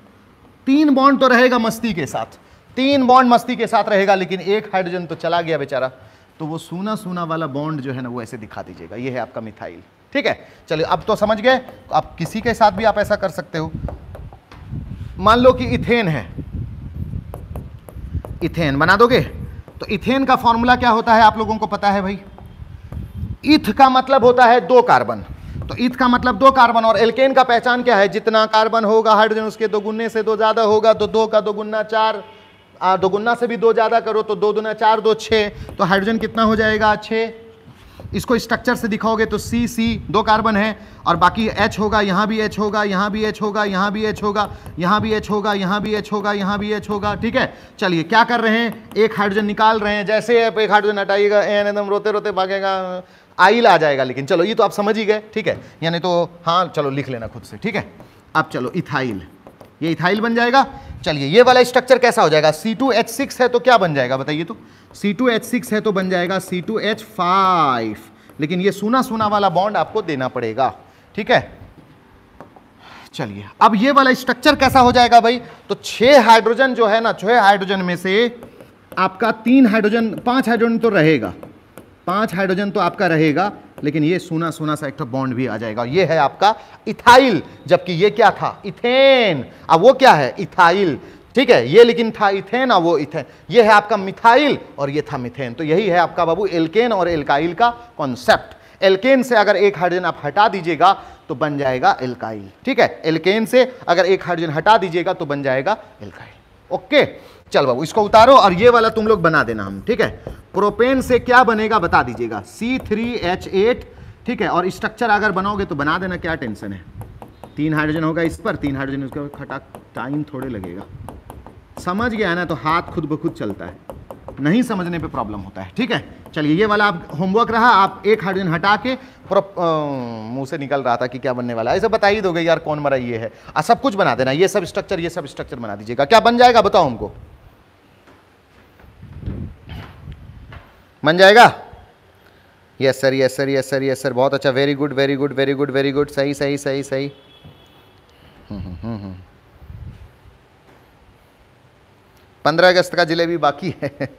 तीन बॉन्ड तो रहेगा मस्ती के साथ तीन बॉन्ड मस्ती के साथ रहेगा लेकिन एक हाइड्रोजन तो चला गया बेचारा तो वो सूना सूना वाला बॉन्ड जो है ना वो ऐसे दिखा दीजिएगा ये है आपका मिथाइल ठीक है चलिए अब तो समझ गए आप किसी के साथ भी आप ऐसा कर सकते हो मान लो कि इथेन है इथेन बना दोगे तो इथेन का फॉर्मूला क्या होता है आप लोगों को पता है भाई इथ का मतलब होता है दो कार्बन तो इथ का मतलब दो कार्बन और एल्केन का पहचान क्या है जितना कार्बन होगा हाइड्रोजन उसके दो गुन्ने से दो ज़्यादा होगा तो दो का दो गुन्ना चार दोगुना से भी दो ज़्यादा करो तो दो दुना चार दो छः तो हाइड्रोजन कितना हो जाएगा छः इसको स्ट्रक्चर से दिखाओगे तो सी सी दो कार्बन है और बाकी एच होगा यहाँ भी एच होगा यहाँ भी एच होगा यहाँ भी एच होगा यहाँ भी एच होगा यहाँ भी एच होगा यहाँ भी एच होगा ठीक है चलिए क्या कर रहे हैं एक हाइड्रोजन निकाल रहे हैं जैसे आप एक हाइड्रोजन हटाइएगा एन एकदम रोते रोते भागेगा आइल आ जाएगा लेकिन चलो ये तो आप समझ ही गए ठीक है यानी तो हाँ चलो लिख लेना खुद से ठीक है अब चलो इथाइल ये इथाइल बन जाएगा चलिए ये वाला स्ट्रक्चर कैसा हो जाएगा C2H6 है तो क्या बन जाएगा बताइए तो C2H6 है तो बन जाएगा C2H5 लेकिन ये सुना सुना वाला बॉन्ड आपको देना पड़ेगा ठीक है चलिए अब ये वाला स्ट्रक्चर कैसा हो जाएगा भाई तो छह हाइड्रोजन जो है ना छह हाइड्रोजन में से आपका तीन हाइड्रोजन पांच हाइड्रोजन तो रहेगा पांच हाइड्रोजन तो आपका रहेगा लेकिन ये सोना सोना सा एक तो बॉन्ड भी आ जाएगा ये है आपका इथाइल जबकि ये क्या था इथेन अब वो क्या है इथाइल ठीक है ये लेकिन था इथेन और वो इथेन ये है आपका मिथाइल और ये था मिथेन तो यही है आपका बाबू एल्केन और एल्काइल का कॉन्सेप्ट एल्केन से अगर एक हाइड्रोजन आप हटा दीजिएगा तो बन जाएगा एल्काइल ठीक है एल्केन से अगर एक हाइड्रोजन हटा दीजिएगा तो बन जाएगा एल्काइल ओके चल बाबू इसको उतारो और ये वाला तुम लोग बना देना हम ठीक है प्रोपेन से क्या बनेगा बता दीजिएगा सी थ्री एच एट ठीक है और स्ट्रक्चर अगर बनाओगे तो बना देना क्या टेंशन है तीन हाइड्रोजन होगा इस पर तीन हाइड्रोजन उसके खटा टाइम थोड़े लगेगा समझ गया ना तो हाथ खुद ब खुद चलता है नहीं समझने पे प्रॉब्लम होता है ठीक है चलिए ये वाला आप होमवर्क रहा आप एक हाइड्रोजन हटा के मुंह से निकल रहा था कि क्या बनने वाला है ऐसे बता ही दोगे यार कौन मरा ये है आ, सब कुछ बना देना ये सब स्ट्रक्चर ये सब स्ट्रक्चर बना दीजिएगा क्या बन जाएगा बताओ हमको मन जाएगा yes sir yes sir yes sir yes sir बहुत अच्छा very good very good very good very good सही सही सही सही पंद्रह अगस्त का जिलेबी बाकी है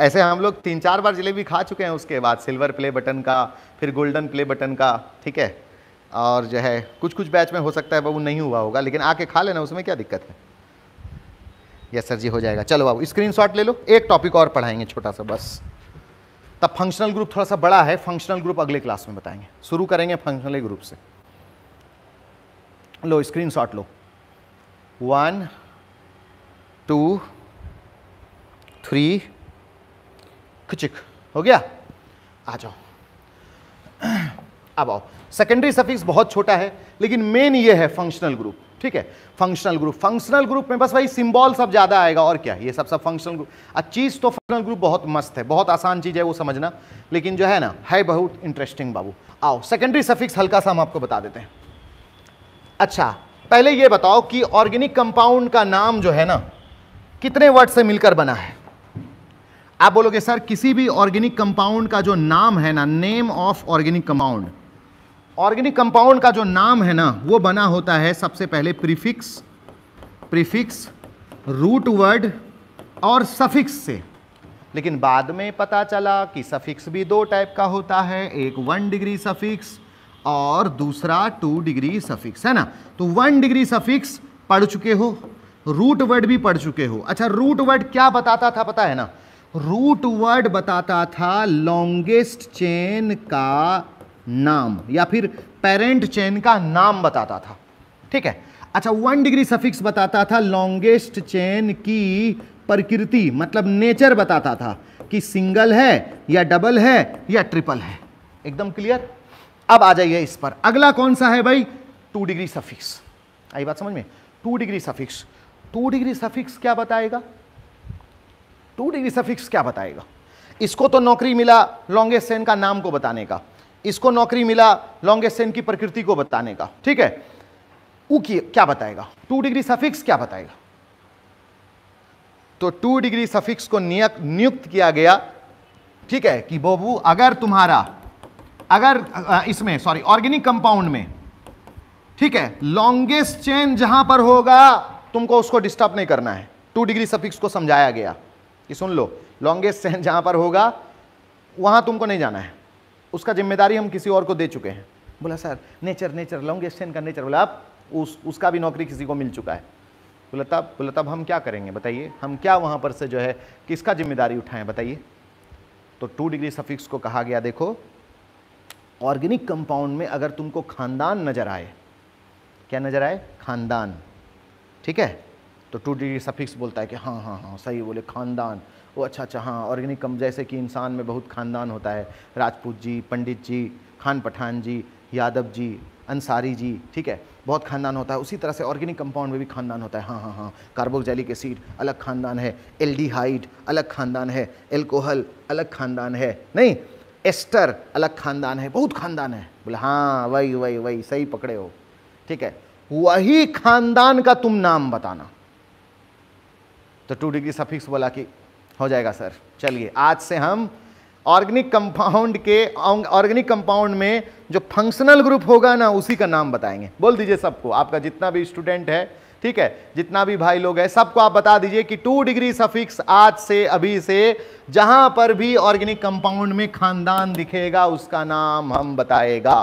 ऐसे हम लोग तीन चार बार जिलेबी खा चुके हैं उसके बाद सिल्वर प्ले बटन का फिर गोल्डन प्ले बटन का ठीक है और जो है कुछ कुछ बैच में हो सकता है वो नहीं हुआ होगा लेकिन आके खा लेना उसमें क्या दिक्कत है यस सर जी हो जाएगा चलो बाबू स्क्रीन ले लो एक टॉपिक और पढ़ाएंगे छोटा सा बस तब फंक्शनल ग्रुप थोड़ा सा बड़ा है फंक्शनल ग्रुप अगले क्लास में बताएंगे शुरू करेंगे फंक्शनल ग्रुप से लो स्क्रीन शॉट लो वन टू थ्री खिचिक हो गया आ जाओ (clears throat) अब आओ सेकेंडरी सफिक्स बहुत छोटा है लेकिन मेन ये है फंक्शनल ग्रुप ठीक है फंक्शनल ग्रुप फंक्शनल ग्रुप में बस वही सिंबल सब ज़्यादा आएगा और क्या ये सब सब फंक्शनल ग्रुप अब चीज़ तो फंक्शनल ग्रुप बहुत मस्त है बहुत आसान चीज़ है वो समझना लेकिन जो है ना है बहुत इंटरेस्टिंग बाबू आओ सेकेंडरी सफिक्स हल्का सा हम आपको बता देते हैं अच्छा पहले ये बताओ कि ऑर्गेनिक कंपाउंड का नाम जो है ना कितने वर्ड से मिलकर बना है आप बोलोगे सर किसी भी ऑर्गेनिक कंपाउंड का जो नाम है ना name of organic compound organic compound का जो नाम है ना वो बना होता है सबसे पहले प्रीफिक्स प्रीफिक्स रूट वर्ड और सफिक्स से लेकिन बाद में पता चला कि सफिक्स भी दो टाइप का होता है एक वन डिग्री सफिक्स और दूसरा टू डिग्री सफिक्स है ना तो वन डिग्री सफिक्स पढ़ चुके हो रूट वर्ड भी पढ़ चुके हो अच्छा रूट वर्ड क्या बताता था पता है ना रूट वर्ड बताता था लॉन्गेस्ट चेन का नाम या फिर पेरेंट चेन का नाम बताता था ठीक है अच्छा वन डिग्री सफिक्स बताता था लॉन्गेस्ट चेन की प्रकृति मतलब नेचर बताता था कि सिंगल है या डबल है या ट्रिपल है एकदम क्लियर अब आ जाइए इस पर अगला कौन सा है भाई टू डिग्री सफिक्स आई बात समझ में two degree suffix two degree suffix क्या बताएगा टू डिग्री सफिक्स क्या बताएगा इसको तो नौकरी मिला लॉन्गेस्ट चेन का नाम को बताने का इसको नौकरी मिला लॉन्गेस्ट की प्रकृति को बताने का ठीक है ऊ क्या बताएगा टू डिग्री सफिक्स क्या बताएगा तो टू डिग्री सफिक्स को नियुक्त किया गया ठीक है कि बोबू अगर तुम्हारा अगर इसमें सॉरी ऑर्गेनिक कंपाउंड में ठीक है लॉन्गेस्ट चेन जहां पर होगा तुमको उसको डिस्टर्ब नहीं करना है टू डिग्री सफिक्स को समझाया गया कि सुन लो लॉन्गेस्ट चेन जहां पर होगा वहां तुमको नहीं जाना है उसका जिम्मेदारी हम किसी और को दे चुके हैं बोला sir nature nature longest chain का नेचर बोला आप उस उसका भी नौकरी किसी को मिल चुका है बोला तब बोला तब हम क्या करेंगे बताइए हम क्या वहाँ पर से जो है किसका जिम्मेदारी उठाएं बताइए तो टू डिग्री सफिक्स को कहा गया देखो ऑर्गेनिक कंपाउंड में अगर तुमको खानदान नज़र आए क्या नज़र आए खानदान ठीक है तो टू डिग्री सफिक्स बोलता है कि हाँ हाँ हाँ सही बोले खानदान वो अच्छा अच्छा हाँ ऑर्गेनिक कम जैसे कि इंसान में बहुत ख़ानदान होता है राजपूत जी पंडित जी खान पठान जी यादव जी अंसारी जी ठीक है बहुत खानदान होता है उसी तरह से ऑर्गेनिक कंपाउंड में भी खानदान होता है हाँ हाँ हाँ कार्बोक्जैलिक एसिड अलग खानदान है एल अलग खानदान है एल्कोहल अलग खानदान है नहीं एस्टर अलग खानदान है बहुत खानदान है बोले हाँ वही वही वही सही पकड़े हो ठीक है वही खानदान का तुम नाम बताना तो टू डिग्री सफिक्स बोला कि हो जाएगा सर चलिए आज से हम ऑर्गेनिक कंपाउंड के ऑर्गेनिक कंपाउंड में जो फंक्शनल ग्रुप होगा ना उसी का नाम बताएंगे बोल दीजिए सबको आपका जितना भी स्टूडेंट है ठीक है जितना भी भाई लोग हैं सबको आप बता दीजिए कि टू डिग्री सफिक्स आज से अभी से जहां पर भी ऑर्गेनिक कंपाउंड में खानदान दिखेगा उसका नाम हम बताएगा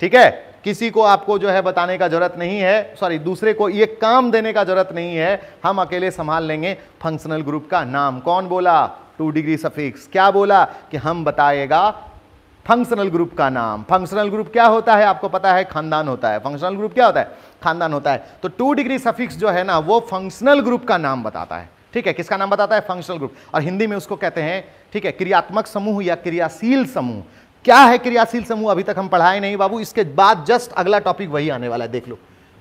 ठीक है किसी को आपको जो है बताने का जरूरत नहीं है सॉरी दूसरे को ये काम देने का जरूरत नहीं है हम अकेले संभाल लेंगे फंक्शनल ग्रुप का नाम कौन बोला टू डिग्री सफिक्स क्या बोला कि हम बताएगा फंक्शनल ग्रुप का नाम फंक्शनल ग्रुप क्या होता है आपको पता है खानदान होता है फंक्शनल ग्रुप क्या होता है खानदान होता है तो टू डिग्री सफिक्स जो है ना वो फंक्शनल ग्रुप का नाम बताता है ठीक है किसका नाम बताता है फंक्शनल ग्रुप और हिंदी में उसको कहते हैं ठीक है क्रियात्मक समूह या क्रियाशील समूह क्या है क्रियाशील समूह अभी तक हम पढ़ाए नहीं बाबू इसके बाद जस्ट अगला टॉपिक वही आने वाला है देख लो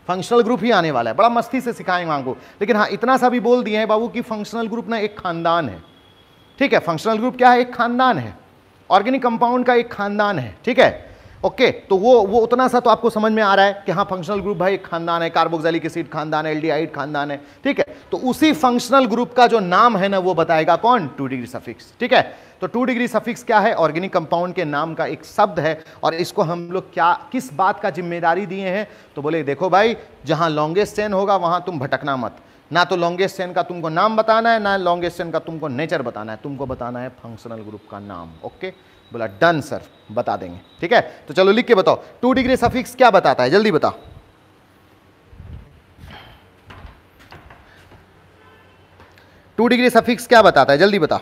फंक्शनल ग्रुप ही आने वाला है बड़ा मस्ती से सिखाएंगे आपको लेकिन हाँ इतना सा भी बोल दिए हैं बाबू कि फंक्शनल ग्रुप ना एक खानदान है ठीक है फंक्शनल ग्रुप क्या है एक खानदान है ऑर्गेनिक कंपाउंड का एक खानदान है ठीक है ओके तो वो वो उतना सा तो आपको समझ में आ रहा है कि हाँ फंक्शनल ग्रुप भाई खानदान है कार्बोक्सिलिक एसिड खानदान है एल्डिहाइड खानदान है ठीक है तो उसी फंक्शनल ग्रुप का जो नाम है ना वो बताएगा कौन टू डिग्री सफिक्स ठीक है तो टू डिग्री सफिक्स क्या है ऑर्गेनिक कंपाउंड के नाम का एक शब्द है और इसको हम लोग क्या किस बात का जिम्मेदारी दिए हैं तो बोले देखो भाई जहां लॉन्गेस्ट चेन होगा वहां तुम भटकना मत ना तो लॉन्गेस्ट चेन का तुमको नाम बताना है ना लॉन्गेस्ट चेन का तुमको नेचर बताना है तुमको बताना है फंक्शनल ग्रुप का नाम ओके बोला डन सर बता देंगे ठीक है तो चलो लिख के बताओ टू डिग्री सफिक्स क्या बताता है जल्दी बताओ टू डिग्री सफिक्स क्या बताता है जल्दी बताओ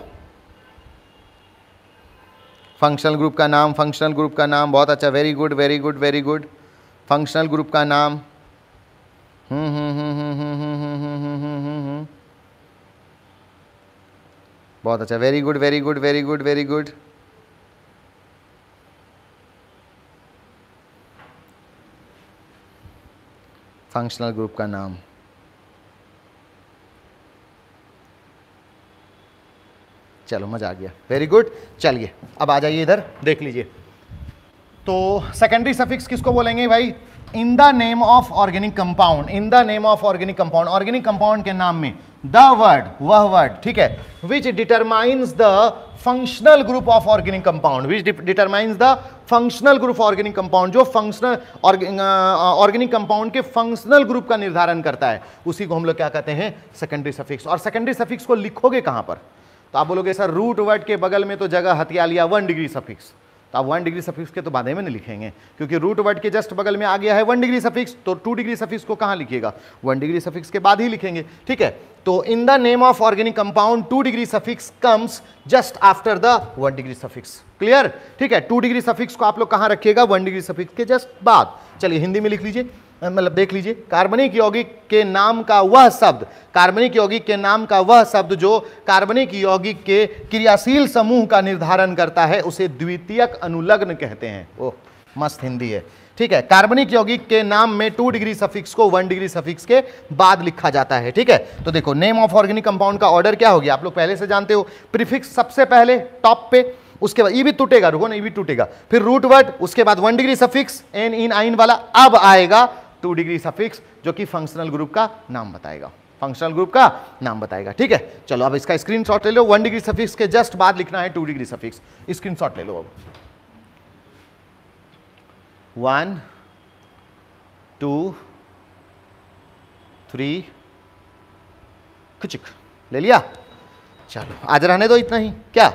फंक्शनल ग्रुप का नाम फंक्शनल ग्रुप का नाम बहुत अच्छा very good very good very good functional group का नाम हम्म बहुत अच्छा very good very good very good very good functional group का नाम चलो मज़ा आ गया वेरी गुड चलिए अब आ जाइए इधर देख लीजिए तो सेकेंडरी सफिक्स किसको बोलेंगे भाई in the name of organic compound in the name of organic compound organic compound के नाम में द वर्ड वह वर्ड ठीक है which determines the functional group of organic compound which determines the functional group organic compound जो फंक्शनल ऑर्गेनिक कंपाउंड के फंक्शनल ग्रुप का निर्धारण करता है उसी को हम लोग क्या कहते हैं सेकेंडरी सफिक्स और सेकेंडरी सफिक्स को लिखोगे कहां पर तो आप बोलोगे सर रूट वर्ड के बगल में तो जगह हथिया लिया वन डिग्री सफिक्स तो आप वन डिग्री सफिक्स के तो बाधे में नहीं लिखेंगे क्योंकि रूट वर्ड के जस्ट बगल में आ गया है वन डिग्री सफिक्स तो टू डिग्री सफिक्स को कहाँ लिखिएगा वन डिग्री सफिक्स के बाद ही लिखेंगे ठीक है तो in the name of organic compound two degree suffix comes just after the one degree suffix clear ठीक है टू डिग्री सफिक्स को आप लोग कहाँ रखिएगा वन डिग्री सफिक्स के जस्ट बाद चलिए हिंदी में लिख लीजिए मतलब देख लीजिए कार्बनिक यौगिक के नाम का वह शब्द कार्बनिक यौगिक के नाम का वह शब्द जो कार्बनिक यौगिक के क्रियाशील समूह का निर्धारण करता है उसे द्वितीयक अनुलग्न कहते हैं ओह मस्त हिंदी है ठीक है कार्बनिक यौगिक के नाम में टू डिग्री सफिक्स को वन डिग्री सफिक्स के बाद लिखा जाता है ठीक है तो देखो नेम ऑफ ऑर्गेनिक कंपाउंड का ऑर्डर क्या हो गया आप लोग पहले से जानते हो प्रीफिक्स सबसे पहले टॉप पे उसके बाद ये भी टूटेगा रुको ना ये भी टूटेगा फिर रूट वर्ड उसके बाद one degree suffix ane ene yne वाला अब आएगा टू डिग्री सफिक्स जो कि फंक्शनल ग्रुप का नाम बताएगा फंक्शनल ग्रुप का नाम बताएगा ठीक है चलो अब इसका स्क्रीन ले लो वन डिग्री सफिक्स के जस्ट बाद लिखना है टू डिग्री सफिक्स स्क्रीन ले लो अब वन टू थ्री खिचिक ले लिया चलो आज रहने दो इतना ही क्या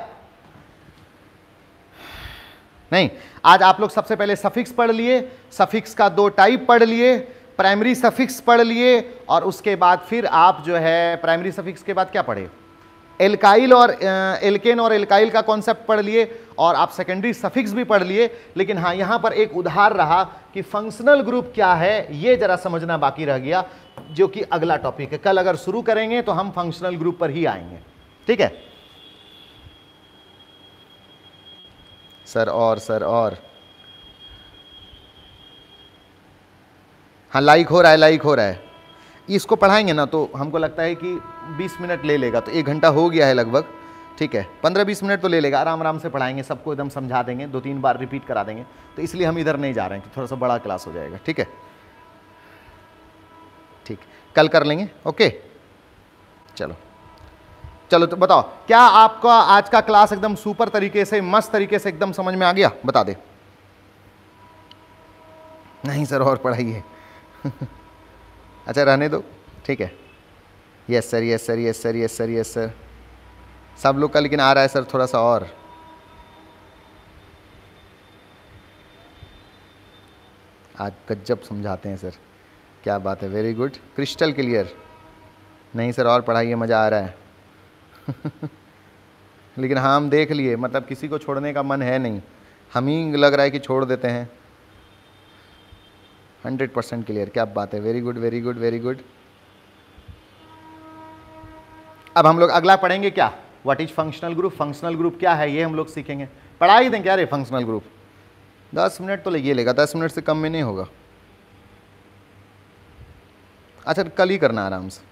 नहीं आज आप लोग सबसे पहले सफिक्स पढ़ लिए सफिक्स का दो टाइप पढ़ लिए प्राइमरी सफिक्स पढ़ लिए और उसके बाद फिर आप जो है प्राइमरी सफिक्स के बाद क्या पढ़े एल्काइल और एल्केन और एल्काइल का कॉन्सेप्ट पढ़ लिए और आप सेकेंडरी सफिक्स भी पढ़ लिए लेकिन हाँ यहाँ पर एक उधार रहा कि फंक्शनल ग्रुप क्या है ये ज़रा समझना बाकी रह गया जो कि अगला टॉपिक है कल अगर शुरू करेंगे तो हम फंक्शनल ग्रुप पर ही आएंगे ठीक है सर और सर और हाँ लाइक हो रहा है लाइक हो रहा है इसको पढ़ाएंगे ना तो हमको लगता है कि 20 मिनट ले लेगा तो एक घंटा हो गया है लगभग ठीक है 15-20 मिनट तो ले लेगा आराम आराम से पढ़ाएंगे सबको एकदम समझा देंगे दो तीन बार रिपीट करा देंगे तो इसलिए हम इधर नहीं जा रहे हैं कि तो थोड़ा सा बड़ा क्लास हो जाएगा ठीक है ठीक कल कर लेंगे ओके चलो चलो तो बताओ क्या आपका आज का क्लास एकदम सुपर तरीके से मस्त तरीके से एकदम समझ में आ गया बता दे नहीं सर और पढ़ाइए (laughs) अच्छा रहने दो ठीक है yes sir yes sir yes sir yes sir yes sir सब लोग का लेकिन आ रहा है सर थोड़ा सा और आज गजब समझाते हैं सर क्या बात है वेरी गुड क्रिस्टल क्लियर नहीं सर और पढ़ाइए मज़ा आ रहा है (laughs) लेकिन हाँ हम देख लिए मतलब किसी को छोड़ने का मन है नहीं हम ही लग रहा है कि छोड़ देते हैं हंड्रेड परसेंट क्लियर क्या बात है very good very good very good अब हम लोग अगला पढ़ेंगे क्या what is functional group functional group क्या है ये हम लोग सीखेंगे पढ़ा ही दें क्या रे फंक्शनल ग्रुप दस मिनट तो ले ये लेगा दस मिनट से कम में नहीं होगा अच्छा कल ही करना आराम से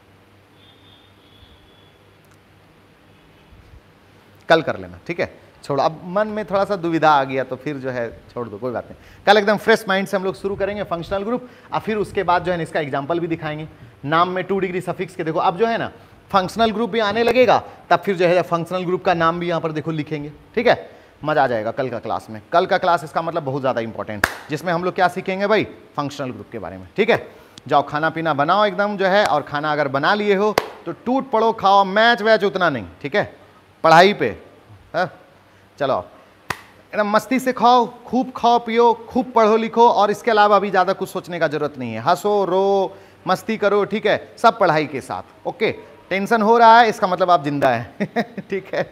कल कर लेना ठीक है छोड़ो अब मन में थोड़ा सा दुविधा आ गया तो फिर जो है छोड़ दो कोई बात नहीं कल एकदम फ्रेश माइंड से हम लोग शुरू करेंगे फंक्शनल ग्रुप और फिर उसके बाद जो है इसका एग्जाम्पल भी दिखाएंगे नाम में टू डिग्री सफिक्स के देखो अब जो है ना फंक्शनल ग्रुप भी आने लगेगा तब फिर जो है फंक्शनल ग्रुप का नाम भी यहाँ पर देखो लिखेंगे ठीक है मज़ा आ जाएगा कल का क्लास में कल का क्लास इसका मतलब बहुत ज़्यादा इंपॉर्टेंट जिसमें हम लोग क्या सीखेंगे भाई फंक्शनल ग्रुप के बारे में ठीक है जाओ खाना पीना बनाओ एकदम जो है और खाना अगर बना लिए हो तो टूट पड़ो खाओ मैच वैच उतना नहीं ठीक है पढ़ाई पे है हाँ? चलो एकदम मस्ती से खाओ खूब खाओ पियो खूब पढ़ो लिखो और इसके अलावा अभी ज़्यादा कुछ सोचने का ज़रूरत नहीं है हंसो रो मस्ती करो ठीक है सब पढ़ाई के साथ ओके टेंशन हो रहा है इसका मतलब आप जिंदा हैं (laughs) ठीक है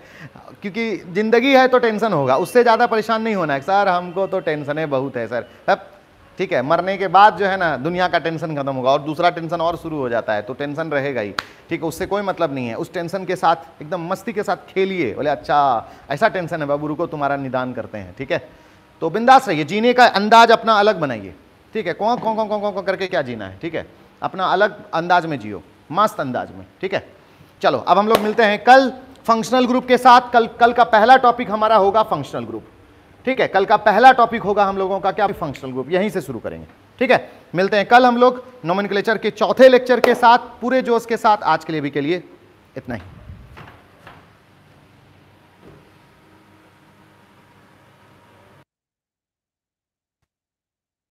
क्योंकि ज़िंदगी है तो टेंशन होगा उससे ज़्यादा परेशान नहीं होना है सर हमको तो टेंशन है बहुत है सर अब ठीक है मरने के बाद जो है ना दुनिया का टेंशन खत्म होगा और दूसरा टेंशन और शुरू हो जाता है तो टेंशन रहेगा ही ठीक है उससे कोई मतलब नहीं है उस टेंशन के साथ एकदम मस्ती के साथ खेलिए बोले अच्छा ऐसा टेंशन है बाबू रुको तुम्हारा निदान करते हैं ठीक है तो बिंदास रहिए जीने का अंदाज अपना अलग बनाइए ठीक है कौन कौन कौन कौन कौन करके क्या जीना है ठीक है अपना अलग अंदाज में जियो मस्त अंदाज में ठीक है चलो अब हम लोग मिलते हैं कल फंक्शनल ग्रुप के साथ कल कल का पहला टॉपिक हमारा होगा फंक्शनल ग्रुप ठीक है कल का पहला टॉपिक होगा हम लोगों का क्या फंक्शनल ग्रुप यहीं से शुरू करेंगे ठीक है मिलते हैं कल हम लोग नोमन के चौथे लेक्चर के साथ पूरे जोश के साथ आज के लिए भी के लिए इतना ही